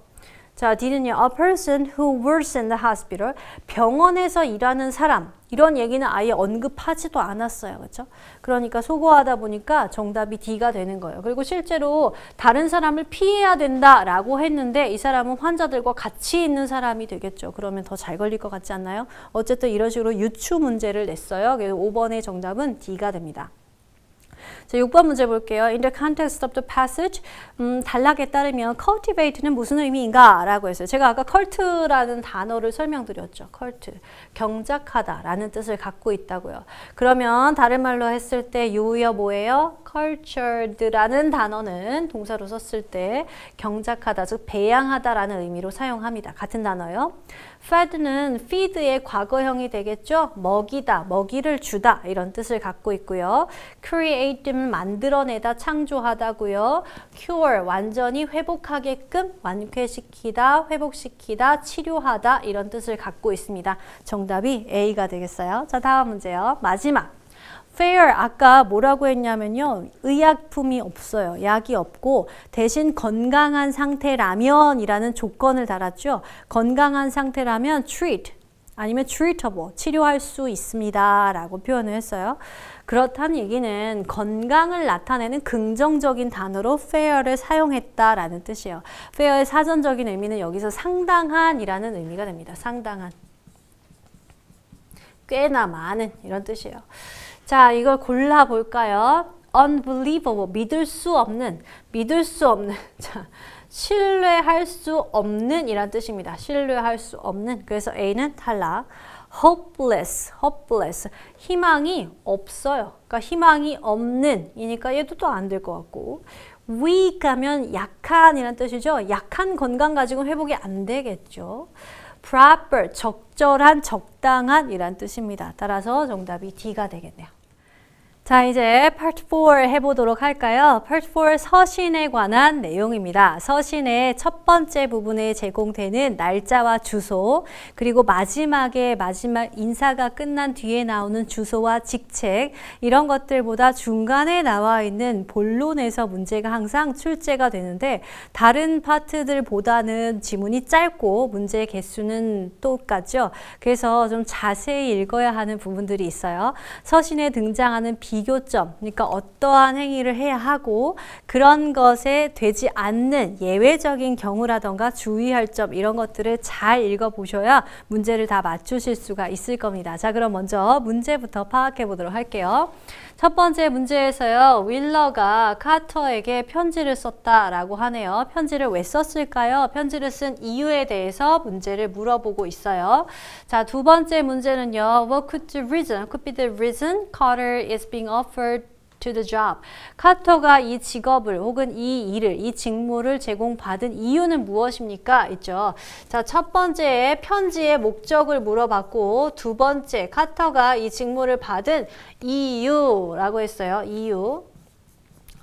자, D는요. A person who works in the hospital. 병원에서 일하는 사람. 이런 얘기는 아예 언급하지도 않았어요. 그렇죠? 그러니까 소고하다 보니까 정답이 D가 되는 거예요. 그리고 실제로 다른 사람을 피해야 된다라고 했는데 이 사람은 환자들과 같이 있는 사람이 되겠죠. 그러면 더 잘 걸릴 것 같지 않나요? 어쨌든 이런 식으로 유추 문제를 냈어요. 그래서 5번의 정답은 D가 됩니다. 자, 6번 문제 볼게요. In the context of the passage, 음, 단락에 따르면 cultivate는 무슨 의미인가? 라고 했어요. 제가 아까 cult라는 단어를 설명드렸죠. cult, 경작하다라는 뜻을 갖고 있다고요. 그러면 다른 말로 했을 때 유여 뭐예요? cultured라는 단어는 동사로 썼을 때 경작하다, 즉 배양하다라는 의미로 사용합니다. 같은 단어요. fed는 feed의 과거형이 되겠죠. 먹이다, 먹이를 주다 이런 뜻을 갖고 있고요. create는 만들어내다, 창조하다고요. cure, 완전히 회복하게끔 완쾌시키다, 회복시키다, 치료하다 이런 뜻을 갖고 있습니다. 정답이 A가 되겠어요. 자, 다음 문제요. 마지막. fair 아까 뭐라고 했냐면요. 의약품이 없어요. 약이 없고 대신 건강한 상태라면이라는 조건을 달았죠. 건강한 상태라면 treat 아니면 treatable 치료할 수 있습니다라고 표현을 했어요. 그렇다는 얘기는 건강을 나타내는 긍정적인 단어로 fair를 사용했다라는 뜻이에요. fair의 사전적인 의미는 여기서 상당한이라는 의미가 됩니다. 상당한. 꽤나 많은 이런 뜻이에요. 자, 이걸 골라볼까요? unbelievable, 믿을 수 없는, 믿을 수 없는, 자, 신뢰할 수 없는 이란 뜻입니다. 신뢰할 수 없는, 그래서 A는 탈락. hopeless, hopeless, 희망이 없어요. 그러니까 희망이 없는, 이니까 얘도 또 안 될 것 같고 weak 하면 약한이란 뜻이죠. 약한 건강 가지고 회복이 안 되겠죠. proper, 적절한, 적당한 이란 뜻입니다. 따라서 정답이 D가 되겠네요. 자, 이제 파트 4 해보도록 할까요? 파트 4 서신에 관한 내용입니다. 서신의 첫 번째 부분에 제공되는 날짜와 주소, 그리고 마지막에 마지막 인사가 끝난 뒤에 나오는 주소와 직책, 이런 것들보다 중간에 나와 있는 본론에서 문제가 항상 출제가 되는데, 다른 파트들보다는 지문이 짧고 문제 개수는 똑같죠. 그래서 좀 자세히 읽어야 하는 부분들이 있어요. 서신에 등장하는 비 비교점, 그러니까 어떠한 행위를 해야 하고 그런 것에 되지 않는 예외적인 경우라던가 주의할 점 이런 것들을 잘 읽어보셔야 문제를 다 맞추실 수가 있을 겁니다. 자, 그럼 먼저 문제부터 파악해 보도록 할게요. 첫 번째 문제에서요. 윌러가 카터에게 편지를 썼다라고 하네요. 편지를 왜 썼을까요? 편지를 쓴 이유에 대해서 문제를 물어보고 있어요. 자, 두 번째 문제는요. What could the reason, could be the reason Carter is being offered to the job. 카터가 이 직업을 혹은 이 일을, 이 직무를 제공받은 이유는 무엇입니까? 있죠. 자, 첫 번째 편지의 목적을 물어봤고 두 번째 카터가 이 직무를 받은 이유라고 했어요. 이유.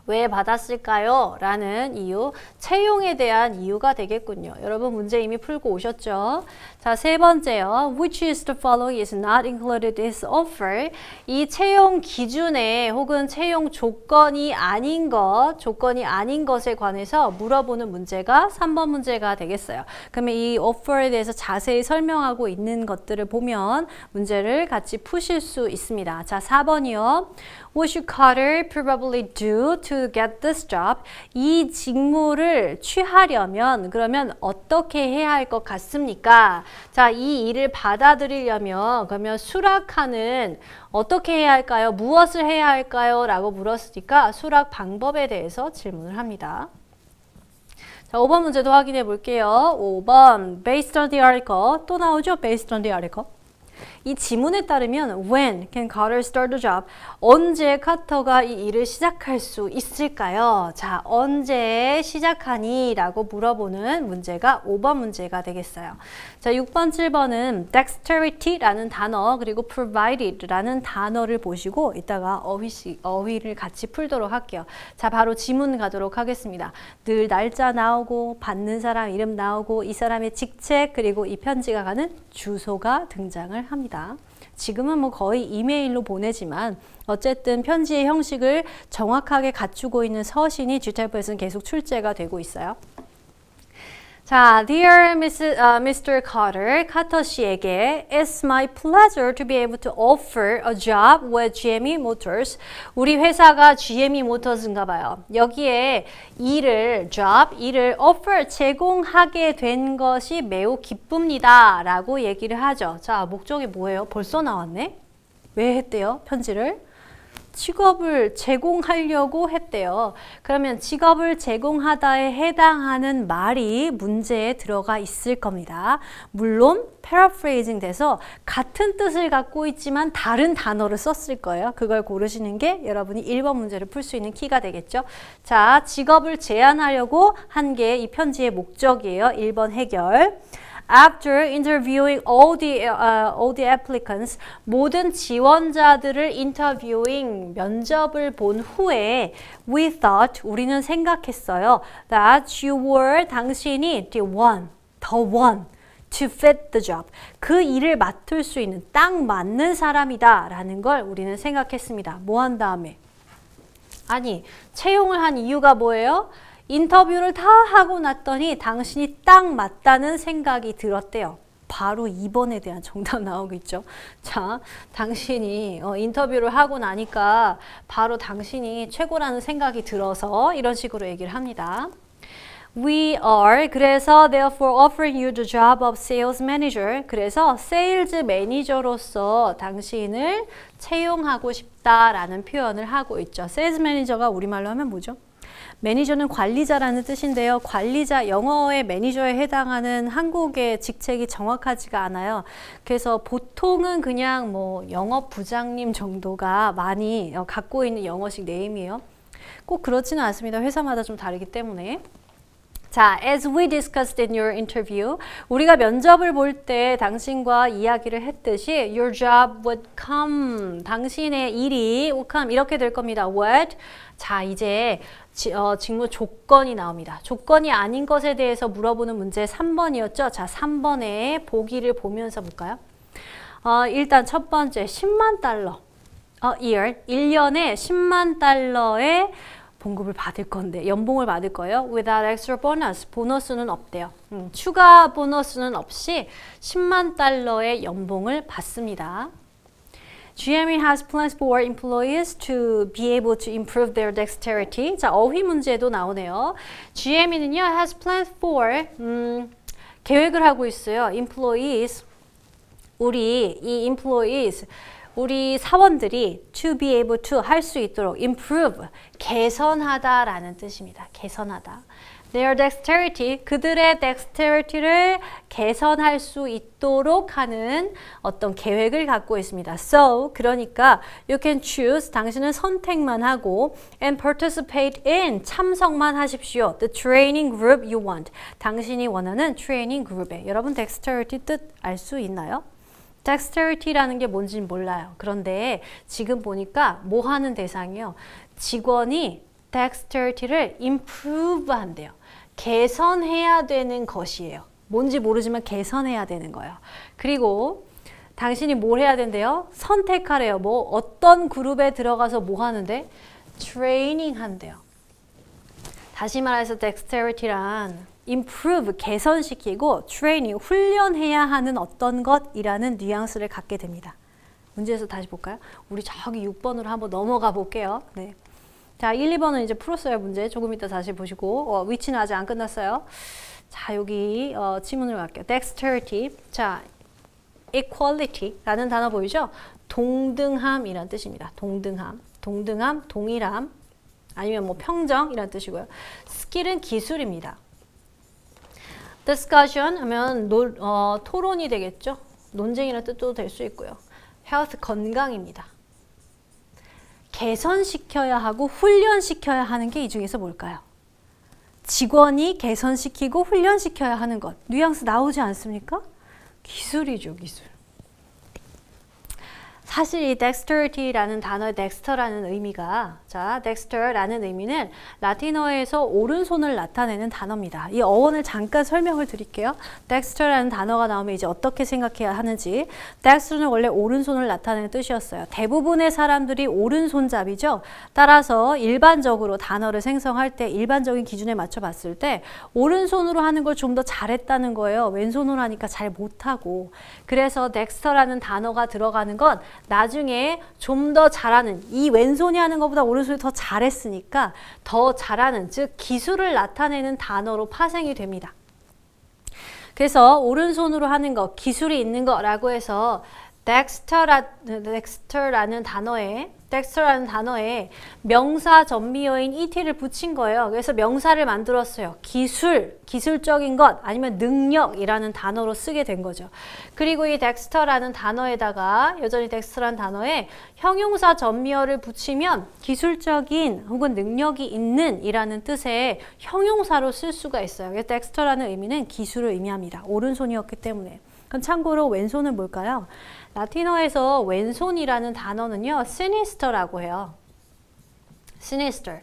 왜 받았을까요? 라는 이유, 채용에 대한 이유가 되겠군요. 여러분 문제 이미 풀고 오셨죠? 자, 세 번째요. Which is the following is not included in this offer? 이 채용 기준에 혹은 채용 조건이 아닌 것, 조건이 아닌 것에 관해서 물어보는 문제가 3번 문제가 되겠어요. 그러면 이 offer에 대해서 자세히 설명하고 있는 것들을 보면 문제를 같이 푸실 수 있습니다. 자, 4번이요. What should Carter probably do to get this job? 이 직무를 취하려면 그러면 어떻게 해야 할 것 같습니까? 자, 이 일을 받아들이려면 그러면 수락하는 어떻게 해야 할까요? 무엇을 해야 할까요? 라고 물었으니까 수락 방법에 대해서 질문을 합니다. 자, 5번 문제도 확인해 볼게요. 5번 based on the article 또 나오죠? based on the article 이 지문에 따르면 when can Carter start the job? 언제 카터가 이 일을 시작할 수 있을까요? 자, 언제 시작하니? 라고 물어보는 문제가 5번 문제가 되겠어요. 자, 6번, 7번은 dexterity라는 단어 그리고 provided라는 단어를 보시고 이따가 어휘시, 어휘를 같이 풀도록 할게요. 자, 바로 지문 가도록 하겠습니다. 늘 날짜 나오고 받는 사람 이름 나오고 이 사람의 직책 그리고 이 편지가 가는 주소가 등장을 합니다. 합니다. 지금은 뭐 거의 이메일로 보내지만 어쨌든 편지의 형식을 정확하게 갖추고 있는 서신이 g t a p 에서는 계속 출제가 되고 있어요. 자, dear Mrs, uh, Mr. Carter, 카터 씨에게 It's my pleasure to be able to offer a job with GME Motors. 우리 회사가 GME Motors인가 봐요. 여기에 일을, job, 일을 offer, 제공하게 된 것이 매우 기쁩니다. 라고 얘기를 하죠. 자, 목적이 뭐예요? 벌써 나왔네? 왜 했대요? 편지를? 직업을 제공하려고 했대요. 그러면 직업을 제공하다에 해당하는 말이 문제에 들어가 있을 겁니다. 물론 paraphrasing 돼서 같은 뜻을 갖고 있지만 다른 단어를 썼을 거예요. 그걸 고르시는 게 여러분이 1번 문제를 풀 수 있는 키가 되겠죠. 자, 직업을 제한하려고 한 게 이 편지의 목적이에요. 1번 해결. After interviewing all the uh, all the applicants, 모든 지원자들을 interviewing 면접을 본 후에 we thought 우리는 생각했어요. that you were 당신이 the one, the one to fit the job. 그 일을 맡을 수 있는 딱 맞는 사람이다 라는 걸 우리는 생각했습니다. 뭐 한 다음에? 아니, 채용을 한 이유가 뭐예요? 인터뷰를 다 하고 났더니 당신이 딱 맞다는 생각이 들었대요. 바로 2번에 대한 정답 나오고있죠 자, 당신이 어, 인터뷰를 하고 나니까 바로 당신이 최고라는 생각이 들어서 이런 식으로 얘기를 합니다. We are 그래서 therefore offering you the job of sales manager 그래서 sales m a n a g e r 로서 당신을 채용하고 싶다라는 표현을 하고 있죠. sales m a n a g e r 가 우리말로 하면 뭐죠? 매니저는 관리자라는 뜻인데요. 관리자 영어의 매니저에 해당하는 한국의 직책이 정확하지가 않아요. 그래서 보통은 그냥 뭐 영업 부장님 정도가 많이 어, 갖고 있는 영어식 네임이에요. 꼭 그렇지는 않습니다. 회사마다 좀 다르기 때문에. 자, as we discussed in your interview, 우리가 면접을 볼 때 당신과 이야기를 했듯이 your job would come, 당신의 일이 would come 이렇게 될 겁니다. What? 자, 이제 지, 어, 직무 조건이 나옵니다. 조건이 아닌 것에 대해서 물어보는 문제 3번이었죠. 자, 3번의 보기를 보면서 볼까요? 어, 일단 첫 번째 10만 달러 어, year 1년에 10만 달러의 봉급을 받을 건데 연봉을 받을 거예요. Without extra bonus 보너스는 없대요. 음, 추가 보너스는 없이 10만 달러의 연봉을 받습니다. GME has plans for employees to be able to improve their dexterity. 자, 어휘 문제도 나오네요. GME는요, has plans for, 음, 계획을 하고 있어요. employees, 우리 이 employees, 우리 사원들이 to be able to 할 수 있도록 improve, 개선하다라는 뜻입니다. 개선하다. their dexterity, 그들의 dexterity를 개선할 수 있도록 하는 어떤 계획을 갖고 있습니다. So, 그러니까 you can choose, 당신은 선택만 하고 and participate in, 참석만 하십시오. The training group you want, 당신이 원하는 트레이닝 그룹에. 여러분 dexterity 뜻 알 수 있나요? dexterity라는 게뭔지 몰라요. 그런데 지금 보니까 뭐 하는 대상이요? 직원이 dexterity를 improve 한대요. 개선해야 되는 것이에요. 뭔지 모르지만 개선해야 되는 거예요. 그리고 당신이 뭘 해야 된대요? 선택하래요. 뭐 어떤 그룹에 들어가서 뭐 하는데? 트레이닝 한대요. 다시 말해서 dexterity란 improve, 개선시키고 트레이닝, 훈련해야 하는 어떤 것이라는 뉘앙스를 갖게 됩니다. 문제에서 다시 볼까요? 우리 저기 6번으로 한번 넘어가 볼게요. 네. 자, 1, 2번은 이제 풀었어요, 문제. 조금 이따 다시 보시고. 어, 위치는 아직 안 끝났어요. 자, 여기 어, 지문으 갈게요. dexterity. 자, equality라는 단어 보이죠? 동등함이란 뜻입니다. 동등함. 동등함, 동일함, 아니면 뭐 평정 이란 뜻이고요. 스킬은 기술입니다. discussion 하면 노, 어, 토론이 되겠죠. 논쟁이라는 뜻도 될 수 있고요. health 건강입니다. 개선시켜야 하고 훈련시켜야 하는 게 이 중에서 뭘까요? 직원이 개선시키고 훈련시켜야 하는 것. 뉘앙스 나오지 않습니까? 기술이죠, 기술. 사실 이 dexterity라는 단어의 dexter라는 의미가 자 dexter라는 의미는 라틴어에서 오른손을 나타내는 단어입니다. 이 어원을 잠깐 설명을 드릴게요. dexter라는 단어가 나오면 이제 어떻게 생각해야 하는지 dexter는 원래 오른손을 나타내는 뜻이었어요. 대부분의 사람들이 오른손잡이죠. 따라서 일반적으로 단어를 생성할 때 일반적인 기준에 맞춰 봤을 때 오른손으로 하는 걸 좀 더 잘했다는 거예요. 왼손으로 하니까 잘 못하고 그래서 dexter라는 단어가 들어가는 건 나중에 좀 더 잘하는 이 왼손이 하는 것보다 오른손이 더 잘했으니까 더 잘하는 즉 기술을 나타내는 단어로 파생이 됩니다. 그래서 오른손으로 하는 것, 기술이 있는 거라고 해서 덱스터라, 덱스터라는 단어에 dexter라는 단어에 명사 전미어인 et를 붙인 거예요. 그래서 명사를 만들었어요. 기술, 기술적인 것 아니면 능력이라는 단어로 쓰게 된 거죠. 그리고 이 dexter라는 단어에다가 여전히 dexter라는 단어에 형용사 전미어를 붙이면 기술적인 혹은 능력이 있는 이라는 뜻의 형용사로 쓸 수가 있어요. 그래서 dexter라는 의미는 기술을 의미합니다. 오른손이었기 때문에. 그럼 참고로 왼손은 뭘까요? 라틴어에서 왼손이라는 단어는요. sinister라고 해요. sinister.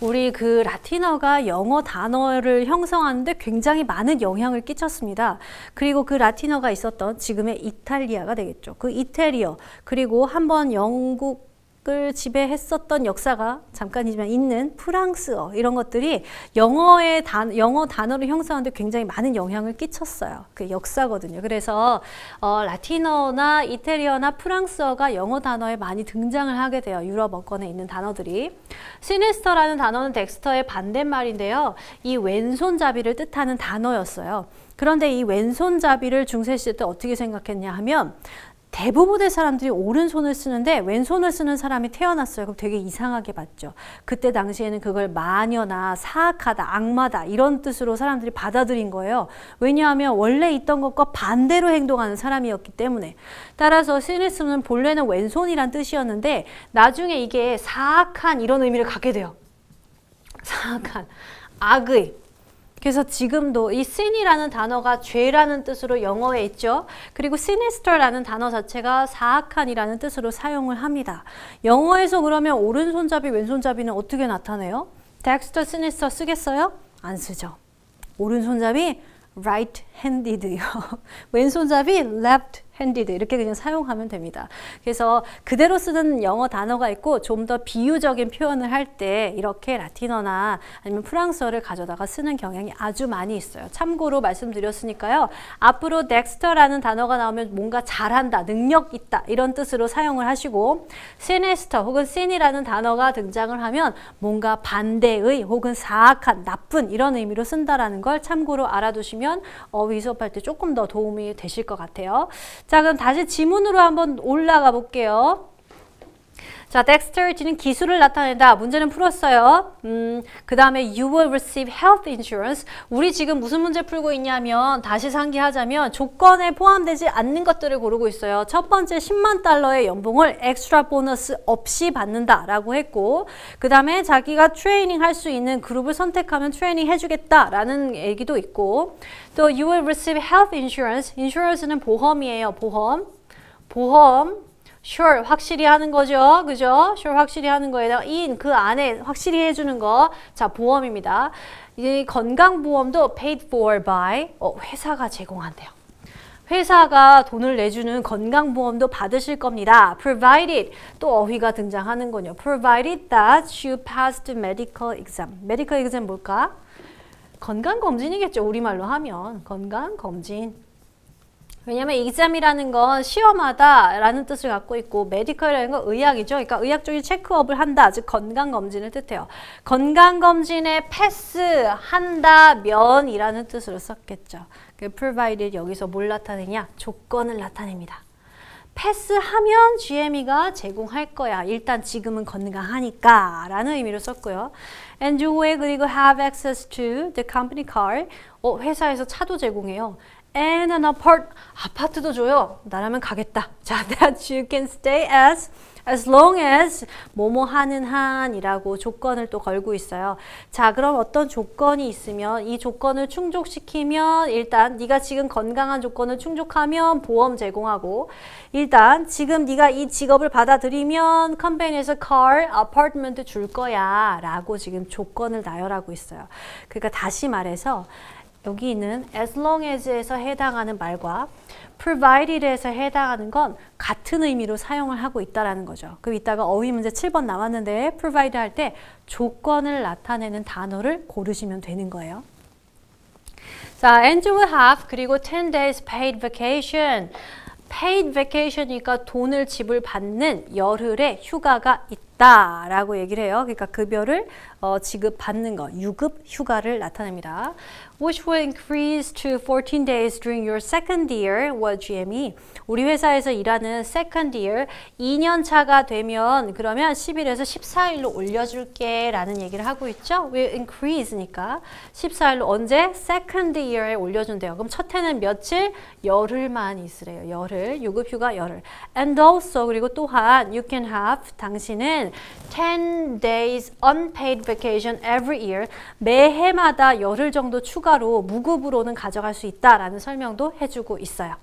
우리 그 라틴어가 영어 단어를 형성하는데 굉장히 많은 영향을 끼쳤습니다. 그리고 그 라틴어가 있었던 지금의 이탈리아가 되겠죠. 그 이태리어, 그리고 한번 영국, 을 지배했었던 역사가 잠깐이지만 있는 프랑스어 이런 것들이 영어의 단, 영어 단어를 형성하는데 굉장히 많은 영향을 끼쳤어요. 그 역사거든요. 그래서 어, 라틴어나 이태리어나 프랑스어가 영어 단어에 많이 등장을 하게 돼요. 유럽 어권에 있는 단어들이. 시니스터라는 단어는 덱스터의 반대말인데요. 이 왼손잡이를 뜻하는 단어였어요. 그런데 이 왼손잡이를 중세시대 때 어떻게 생각했냐 하면 대부분의 사람들이 오른손을 쓰는데 왼손을 쓰는 사람이 태어났어요. 그럼 되게 이상하게 봤죠. 그때 당시에는 그걸 마녀나 사악하다, 악마다 이런 뜻으로 사람들이 받아들인 거예요. 왜냐하면 원래 있던 것과 반대로 행동하는 사람이었기 때문에. 따라서 시네스는 본래는 왼손이란 뜻이었는데 나중에 이게 사악한 이런 의미를 갖게 돼요. 사악한, 악의, 그래서 지금도 이 sin이라는 단어가 죄라는 뜻으로 영어에 있죠. 그리고 sinister라는 단어 자체가 사악한이라는 뜻으로 사용을 합니다. 영어에서 그러면 오른손잡이 왼손잡이는 어떻게 나타내요? dexter, sinister 쓰겠어요? 안 쓰죠. 오른손잡이 right-handed요. 왼손잡이 left 핸디드 이렇게 그냥 사용하면 됩니다. 그래서 그대로 쓰는 영어 단어가 있고 좀 더 비유적인 표현을 할 때 이렇게 라틴어나 아니면 프랑스어를 가져다가 쓰는 경향이 아주 많이 있어요. 참고로 말씀드렸으니까요. 앞으로 덱스터라는 단어가 나오면 뭔가 잘한다, 능력 있다 이런 뜻으로 사용을 하시고 시네스터 혹은 신이라는 단어가 등장을 하면 뭔가 반대의 혹은 사악한, 나쁜 이런 의미로 쓴다라는 걸 참고로 알아두시면 어휘 수업할 때 조금 더 도움이 되실 것 같아요. 자 그럼 다시 지문으로 한번 올라가 볼게요. 자, dexterity는 기술을 나타낸다. 문제는 풀었어요. 음, 그 다음에 you will receive health insurance. 우리 지금 무슨 문제 풀고 있냐면 다시 상기하자면 조건에 포함되지 않는 것들을 고르고 있어요. 첫 번째 10만 달러의 연봉을 엑스트라 보너스 없이 받는다 라고 했고 그 다음에 자기가 트레이닝 할 수 있는 그룹을 선택하면 트레이닝 해주겠다 라는 얘기도 있고 또 you will receive health insurance. insurance는 보험이에요. 보험. 보험 sure 확실히 하는 거죠. 그죠? sure 확실히 하는 거에다가 in 그 안에 확실히 해 주는 거. 자, 보험입니다. 이 건강 보험도 paid for by 어, 회사가 제공한대요. 회사가 돈을 내주는 건강보험도 받으실 겁니다. Provided 또 어휘가 등장하는 군요 Provided that you passed medical exam. medical exam 뭘까? 건강검진이겠죠. 우리말로 하면 건강검진. 왜냐면 이잠이라는 건 시험하다라는 뜻을 갖고 있고 메디컬이라는 건 의학이죠. 그러니까 의학적인 체크업을 한다. 즉 건강검진을 뜻해요. 건강검진에 패스한다면이라는 뜻으로 썼겠죠. 그 provided 여기서 뭘 나타내냐? 조건을 나타냅니다. 패스하면 GME가 제공할 거야. 일단 지금은 건강하니까 라는 의미로 썼고요. And you will have access to the company car. 어, 회사에서 차도 제공해요. and an apart 아파트도 줘요. 나라면 가겠다. 자, that you can stay as as long as 뭐뭐 하는 한이라고 조건을 또 걸고 있어요. 자, 그럼 어떤 조건이 있으면 이 조건을 충족시키면 일단 네가 지금 건강한 조건을 충족하면 보험 제공하고 일단 지금 네가 이 직업을 받아들이면 컴퍼니에서 car, apartment 줄 거야라고 지금 조건을 나열하고 있어요. 그러니까 다시 말해서 여기 는 as long as에서 해당하는 말과 provided에서 해당하는 건 같은 의미로 사용을 하고 있다는 거죠. 그럼 이따가 어휘 문제 7번 나왔는데 provide 할 때 조건을 나타내는 단어를 고르시면 되는 거예요. 자, Andrew will have 그리고 10 days paid vacation. paid vacation이니까 돈을 지불받는 열흘의 휴가가 있다. 라고 얘기를 해요. 그러니까 급여를 어, 지급받는 것, 유급 휴가를 나타냅니다. Which will increase to 14 days during your second year was GME. 우리 회사에서 일하는 second year, 2년 차가 되면 그러면 10일에서 14일로 올려줄게 라는 얘기를 하고 있죠. will increase니까 14일로 언제? second year에 올려준대요. 그럼 첫 해는 며칠? 열흘만 있으래요. 열흘, 유급 휴가 열흘. And also, 그리고 또한 you can have, 당신은 경는10 days unpaid vacation every year 매해마다 열흘 정도 추가로 무급으로는 가져갈 수 있다라는 설명도 해주고 있어요.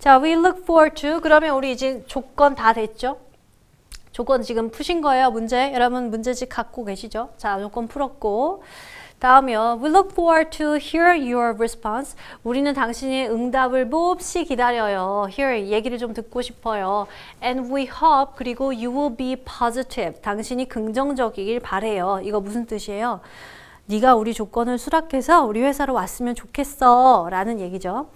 자, we look forward to 그러면 우리 이제 조건 다 됐죠? 조건 지금 푸신 거예요, 문제. 여러분 문제집 갖고 계시죠? 자, 조건 풀었고 다음이요. We look forward to hear your response. 우리는 당신의 응답을 몹시 기다려요. hear 얘기를 좀 듣고 싶어요. And we hope 그리고 you will be positive. 당신이 긍정적이길 바래요. 이거 무슨 뜻이에요? 네가 우리 조건을 수락해서 우리 회사로 왔으면 좋겠어 라는 얘기죠.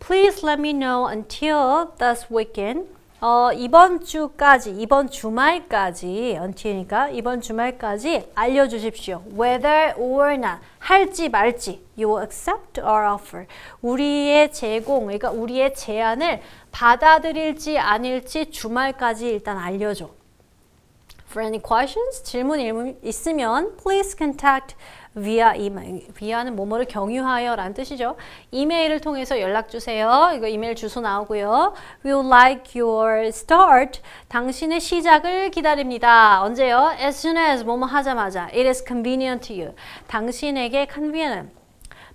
Please let me know until this weekend. 어, 이번 주까지, 이번 주말까지, 언 n t 니까 이번 주말까지 알려주십시오. whether or not, 할지 말지, you will accept our offer. 우리의 제공, 그러니까 우리의 제안을 받아들일지 아닐지 주말까지 일단 알려줘. For any questions, 질문 있으면 please contact via email, via는 뭐뭐를 경유하여 라는 뜻이죠. 이메일을 통해서 연락 주세요. 이거 이메일 주소 나오고요. We would like your start. 당신의 시작을 기다립니다. 언제요? As soon as 뭐뭐 하자마자. It is convenient to you. 당신에게 convenient.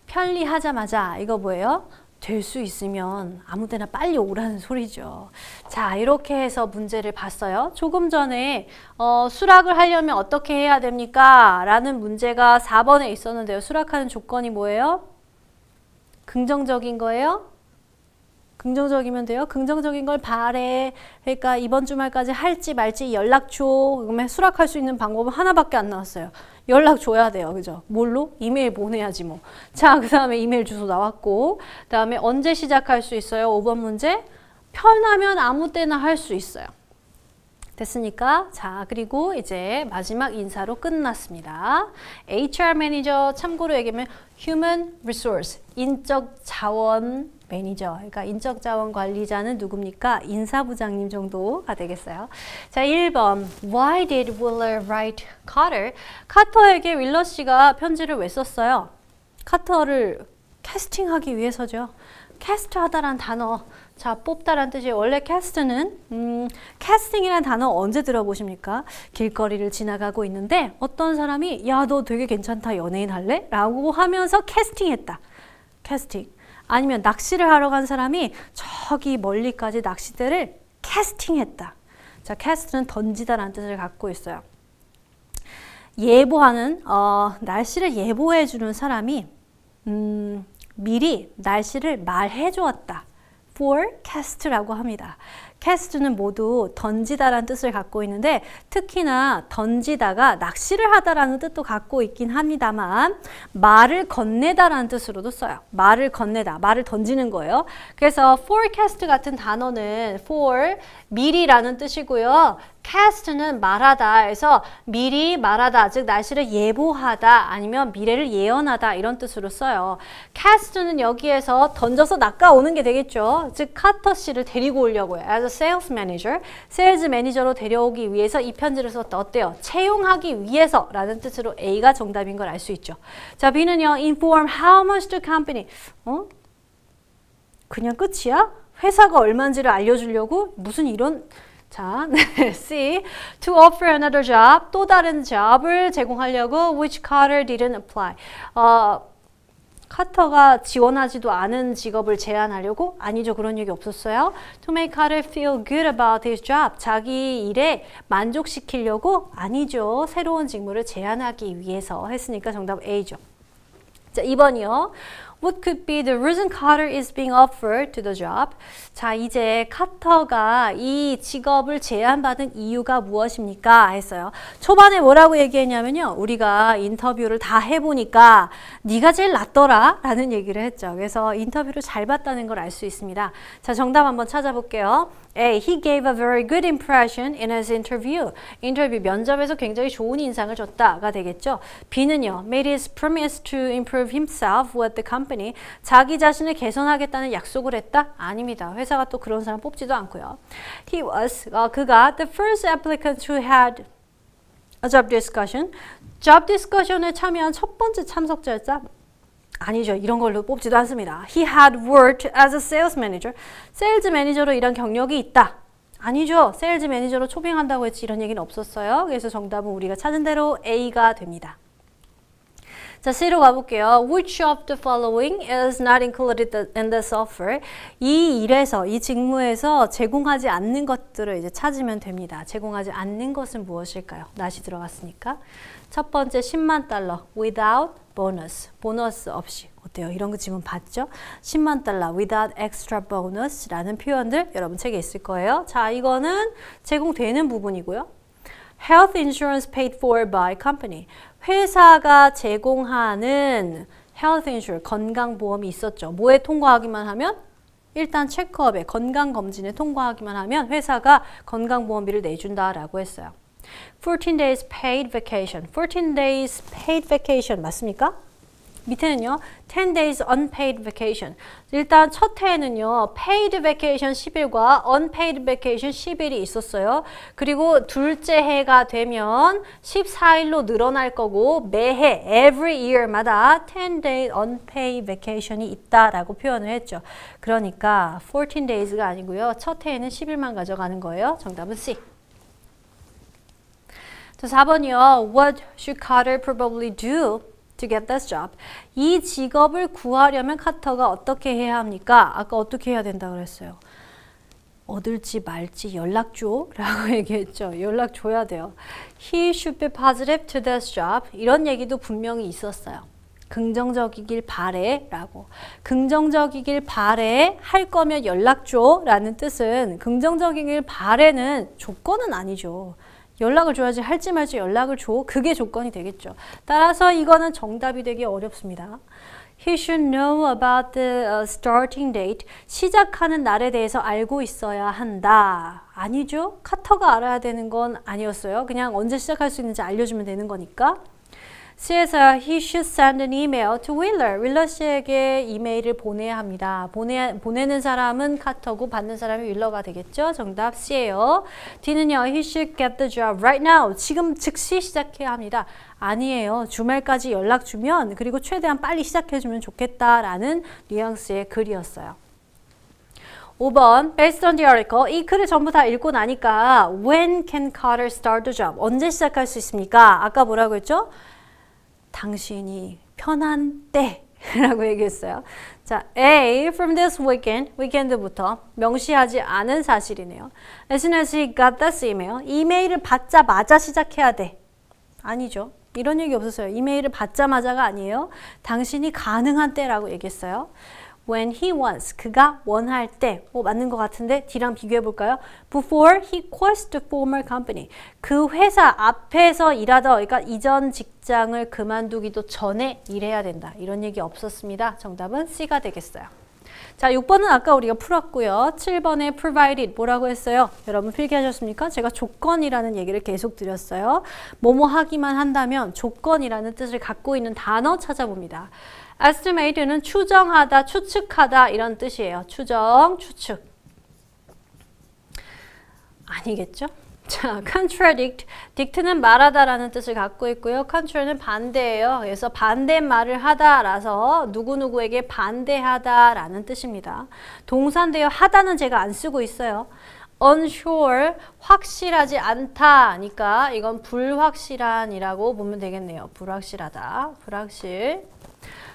편리하자마자. 이거 뭐예요? 될수 있으면 아무데나 빨리 오라는 소리죠. 자 이렇게 해서 문제를 봤어요. 조금 전에 어, 수락을 하려면 어떻게 해야 됩니까? 라는 문제가 4번에 있었는데요. 수락하는 조건이 뭐예요? 긍정적인 거예요? 긍정적이면 돼요. 긍정적인 걸 바래. 그러니까 이번 주말까지 할지 말지 연락 줘. 그러면 수락할 수 있는 방법은 하나밖에 안 나왔어요. 연락 줘야 돼요. 그죠? 뭘로? 이메일 보내야지 뭐. 자, 그 다음에 이메일 주소 나왔고, 그 다음에 언제 시작할 수 있어요? 5번 문제. 편하면 아무 때나 할 수 있어요. 됐으니까 자 그리고 이제 마지막 인사로 끝났습니다. HR 매니저 참고로 얘기하면 Human Resource 인적 자원 매니저, 그러니까 인적자원 관리자는 누굽니까? 인사부장님 정도가 되겠어요. 자, 1번 Why did Willer write Carter? 카터에게 윌러 씨가 편지를 왜 썼어요? 카터를 캐스팅하기 위해서죠. 캐스트하다란 단어, 자 뽑다란 뜻이에요. 원래 캐스트는 음, 캐스팅이라는 단어 언제 들어보십니까? 길거리를 지나가고 있는데 어떤 사람이 야 너 되게 괜찮다 연예인 할래? 라고 하면서 캐스팅했다. 캐스팅. 아니면 낚시를 하러 간 사람이 저기 멀리까지 낚싯대를 캐스팅했다. 자, 캐스트는 던지다라는 뜻을 갖고 있어요. 예보하는 어, 날씨를 예보해 주는 사람이 음, 미리 날씨를 말해 주었다. forecast라고 합니다. 캐스트는 모두 던지다라는 뜻을 갖고 있는데 특히나 던지다가 낚시를 하다라는 뜻도 갖고 있긴 합니다만 말을 건네다라는 뜻으로도 써요. 말을 건네다, 말을 던지는 거예요. 그래서 forecast 같은 단어는 for 미리라는 뜻이고요. cast는 말하다 에서 미리 말하다 즉 날씨를 예보하다 아니면 미래를 예언하다 이런 뜻으로 써요 cast는 여기에서 던져서 낚아오는 게 되겠죠 즉 카터 씨를 데리고 오려고 요 as a sales manager sales 매니저로 데려오기 위해서 이 편지를 썼다 어때요 채용하기 위해서 라는 뜻으로 A가 정답인 걸 알 수 있죠 자 B는요 inform how much the company 어? 그냥 끝이야? 회사가 얼마인지를 알려주려고 무슨 이런 자, 네, C. To offer another job. 또 다른 job을 제공하려고 which Carter didn't apply. 어, 카터가 지원하지도 않은 직업을 제안하려고? 아니죠. 그런 얘기 없었어요. To make Carter feel good about his job. 자기 일에 만족시키려고? 아니죠. 새로운 직무를 제안하기 위해서 했으니까 정답 A죠. 자, 2번이요. What could be the reason Carter is being offered to the job? 자, 이제 카터가 이 직업을 제안받은 이유가 무엇입니까? 했어요. 초반에 뭐라고 얘기했냐면요. 우리가 인터뷰를 다 해보니까 네가 제일 낫더라 라는 얘기를 했죠. 그래서 인터뷰를 잘 봤다는 걸 알 수 있습니다. 자, 정답 한번 찾아볼게요. A. He gave a very good impression in his interview. 인터뷰 면접에서 굉장히 좋은 인상을 줬다가 되겠죠. B는요. Made his promise to improve himself with the company. 컴퍼니 자기 자신을 개선하겠다는 약속을 했다? 아닙니다. 회사가 또 그런 사람 뽑지도 않고요. He was 어, 그가 the first applicant who had a job discussion job discussion에 참여한 첫 번째 참석자였다. 아니죠. 이런 걸로 뽑지도 않습니다. He had worked as a sales manager. 세일즈 매니저로 일한 경력이 있다. 아니죠. 세일즈 매니저로 초빙한다고 했지 이런 얘기는 없었어요. 그래서 정답은 우리가 찾은 대로 A가 됩니다. 자, C로 가볼게요. Which of the following is not included in this offer? 이 일에서, 이 직무에서 제공하지 않는 것들을 이제 찾으면 됩니다. 제공하지 않는 것은 무엇일까요? 낫이 들어갔으니까. 첫 번째 10만 달러 without bonus, 보너스 없이 어때요? 이런 거 지문 봤죠? 10만 달러 without extra bonus라는 표현들 여러분 책에 있을 거예요. 자, 이거는 제공되는 부분이고요. health insurance paid for by company. 회사가 제공하는 health insurance, 건강보험이 있었죠. 뭐에 통과하기만 하면? 일단 체크업에, 건강검진에 통과하기만 하면 회사가 건강보험비를 내준다라고 했어요. 14 days paid vacation. 14 days paid vacation 맞습니까? 밑에는요. 10 days unpaid vacation. 일단 첫 해에는요. paid vacation 10일과 unpaid vacation 10일이 있었어요. 그리고 둘째 해가 되면 14일로 늘어날 거고 매해 every year마다 10 days unpaid vacation이 있다라고 표현을 했죠. 그러니까 14 days가 아니고요. 첫 해에는 10일만 가져가는 거예요. 정답은 C. 4번이요. What should Carter probably do? to get this job. 이 직업을 구하려면 카터가 어떻게 해야 합니까? 아까 어떻게 해야 된다 그랬어요. 얻을지 말지 연락 줘 라고 얘기했죠. 연락 줘야 돼요. He should be positive to this job. 이런 얘기도 분명히 있었어요. 긍정적이길 바래 라고 긍정적이길 바래 할 거면 연락 줘 라는 뜻은 긍정적이길 바래는 조건은 아니죠 연락을 줘야지 할지 말지 연락을 줘. 그게 조건이 되겠죠. 따라서 이거는 정답이 되기 어렵습니다. He should know about the uh, starting date. 시작하는 날에 대해서 알고 있어야 한다. 아니죠. 카터가 알아야 되는 건 아니었어요. 그냥 언제 시작할 수 있는지 알려주면 되는 거니까. 시에서 he should send an email to Wheeler. 윌러 씨에게 이메일을 보내야 합니다. 보내, 보내는 사람은 카터고 받는 사람이 윌러가 되겠죠. 정답 C예요. D는요. he should get the job right now. 지금 즉시 시작해야 합니다. 아니에요. 주말까지 연락 주면 그리고 최대한 빨리 시작해주면 좋겠다라는 뉘앙스의 글이었어요. 5번 Based on the article 이 글을 전부 다 읽고 나니까 When can Carter start the job? 언제 시작할 수 있습니까? 아까 뭐라고 했죠? 당신이 편한 때 라고 얘기했어요. 자, A, from this weekend, weekend부터 명시하지 않은 사실이네요. As soon as he got that email, 이메일을 받자마자 시작해야 돼. 아니죠. 이런 얘기 없었어요. 이메일을 받자마자가 아니에요. 당신이 가능한 때라고 얘기했어요. when he wants 그가 원할 때 어, 맞는 것 같은데 D랑 비교해 볼까요? Before he quits the former company 그 회사 앞에서 일하던 그러니까 이전 직장을 그만두기도 전에 일해야 된다 이런 얘기 없었습니다. 정답은 C가 되겠어요. 자 6번은 아까 우리가 풀었고요. 7번에 provided 뭐라고 했어요? 여러분 필기하셨습니까? 제가 조건이라는 얘기를 계속 드렸어요. 뭐뭐 하기만 한다면 조건이라는 뜻을 갖고 있는 단어 찾아봅니다. estimate는 추정하다, 추측하다 이런 뜻이에요. 추정, 추측. 아니겠죠? 자, contradict, dict는 말하다라는 뜻을 갖고 있고요. contra는 반대예요. 그래서 반대말을 하다라서 누구누구에게 반대하다라는 뜻입니다. 동사인데요. 하다는 제가 안 쓰고 있어요. unsure, 확실하지 않다니까 이건 불확실한이라고 보면 되겠네요. 불확실하다, 불확실.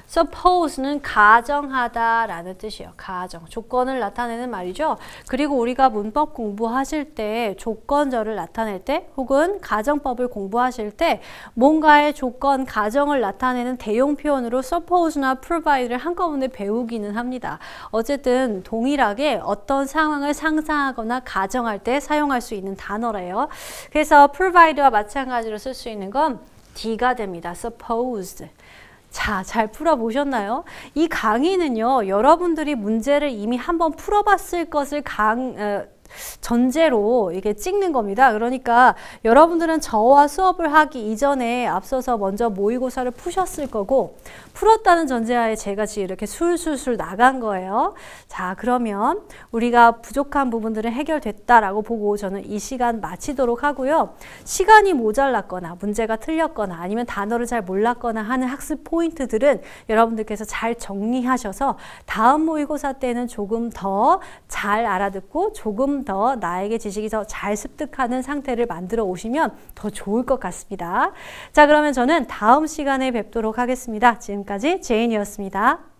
suppose는 가정하다라는 뜻이에요. 가정, 조건을 나타내는 말이죠. 그리고 우리가 문법 공부하실 때 조건절을 나타낼 때 혹은 가정법을 공부하실 때 뭔가의 조건, 가정을 나타내는 대용 표현으로 suppose나 provide를 한꺼번에 배우기는 합니다. 어쨌든 동일하게 어떤 상황을 상상하거나 가정할 때 사용할 수 있는 단어래요. 그래서 provide와 마찬가지로 쓸 수 있는 건 D가 됩니다. supposed. 자, 잘 풀어보셨나요? 이 강의는요, 여러분들이 문제를 이미 한번 풀어봤을 것을 강, 어, 전제로 이게 찍는 겁니다. 그러니까 여러분들은 저와 수업을 하기 이전에 앞서서 먼저 모의고사를 푸셨을 거고 풀었다는 전제하에 제가 지금 이렇게 술술술 나간 거예요. 자 그러면 우리가 부족한 부분들은 해결됐다라고 보고 저는 이 시간 마치도록 하고요. 시간이 모자랐거나 문제가 틀렸거나 아니면 단어를 잘 몰랐거나 하는 학습 포인트들은 여러분들께서 잘 정리하셔서 다음 모의고사 때는 조금 더 잘 알아듣고 조금 더더 나에게 지식이 더 잘 습득하는 상태를 만들어 오시면 더 좋을 것 같습니다. 자 그러면 저는 다음 시간에 뵙도록 하겠습니다. 지금까지 제인이었습니다.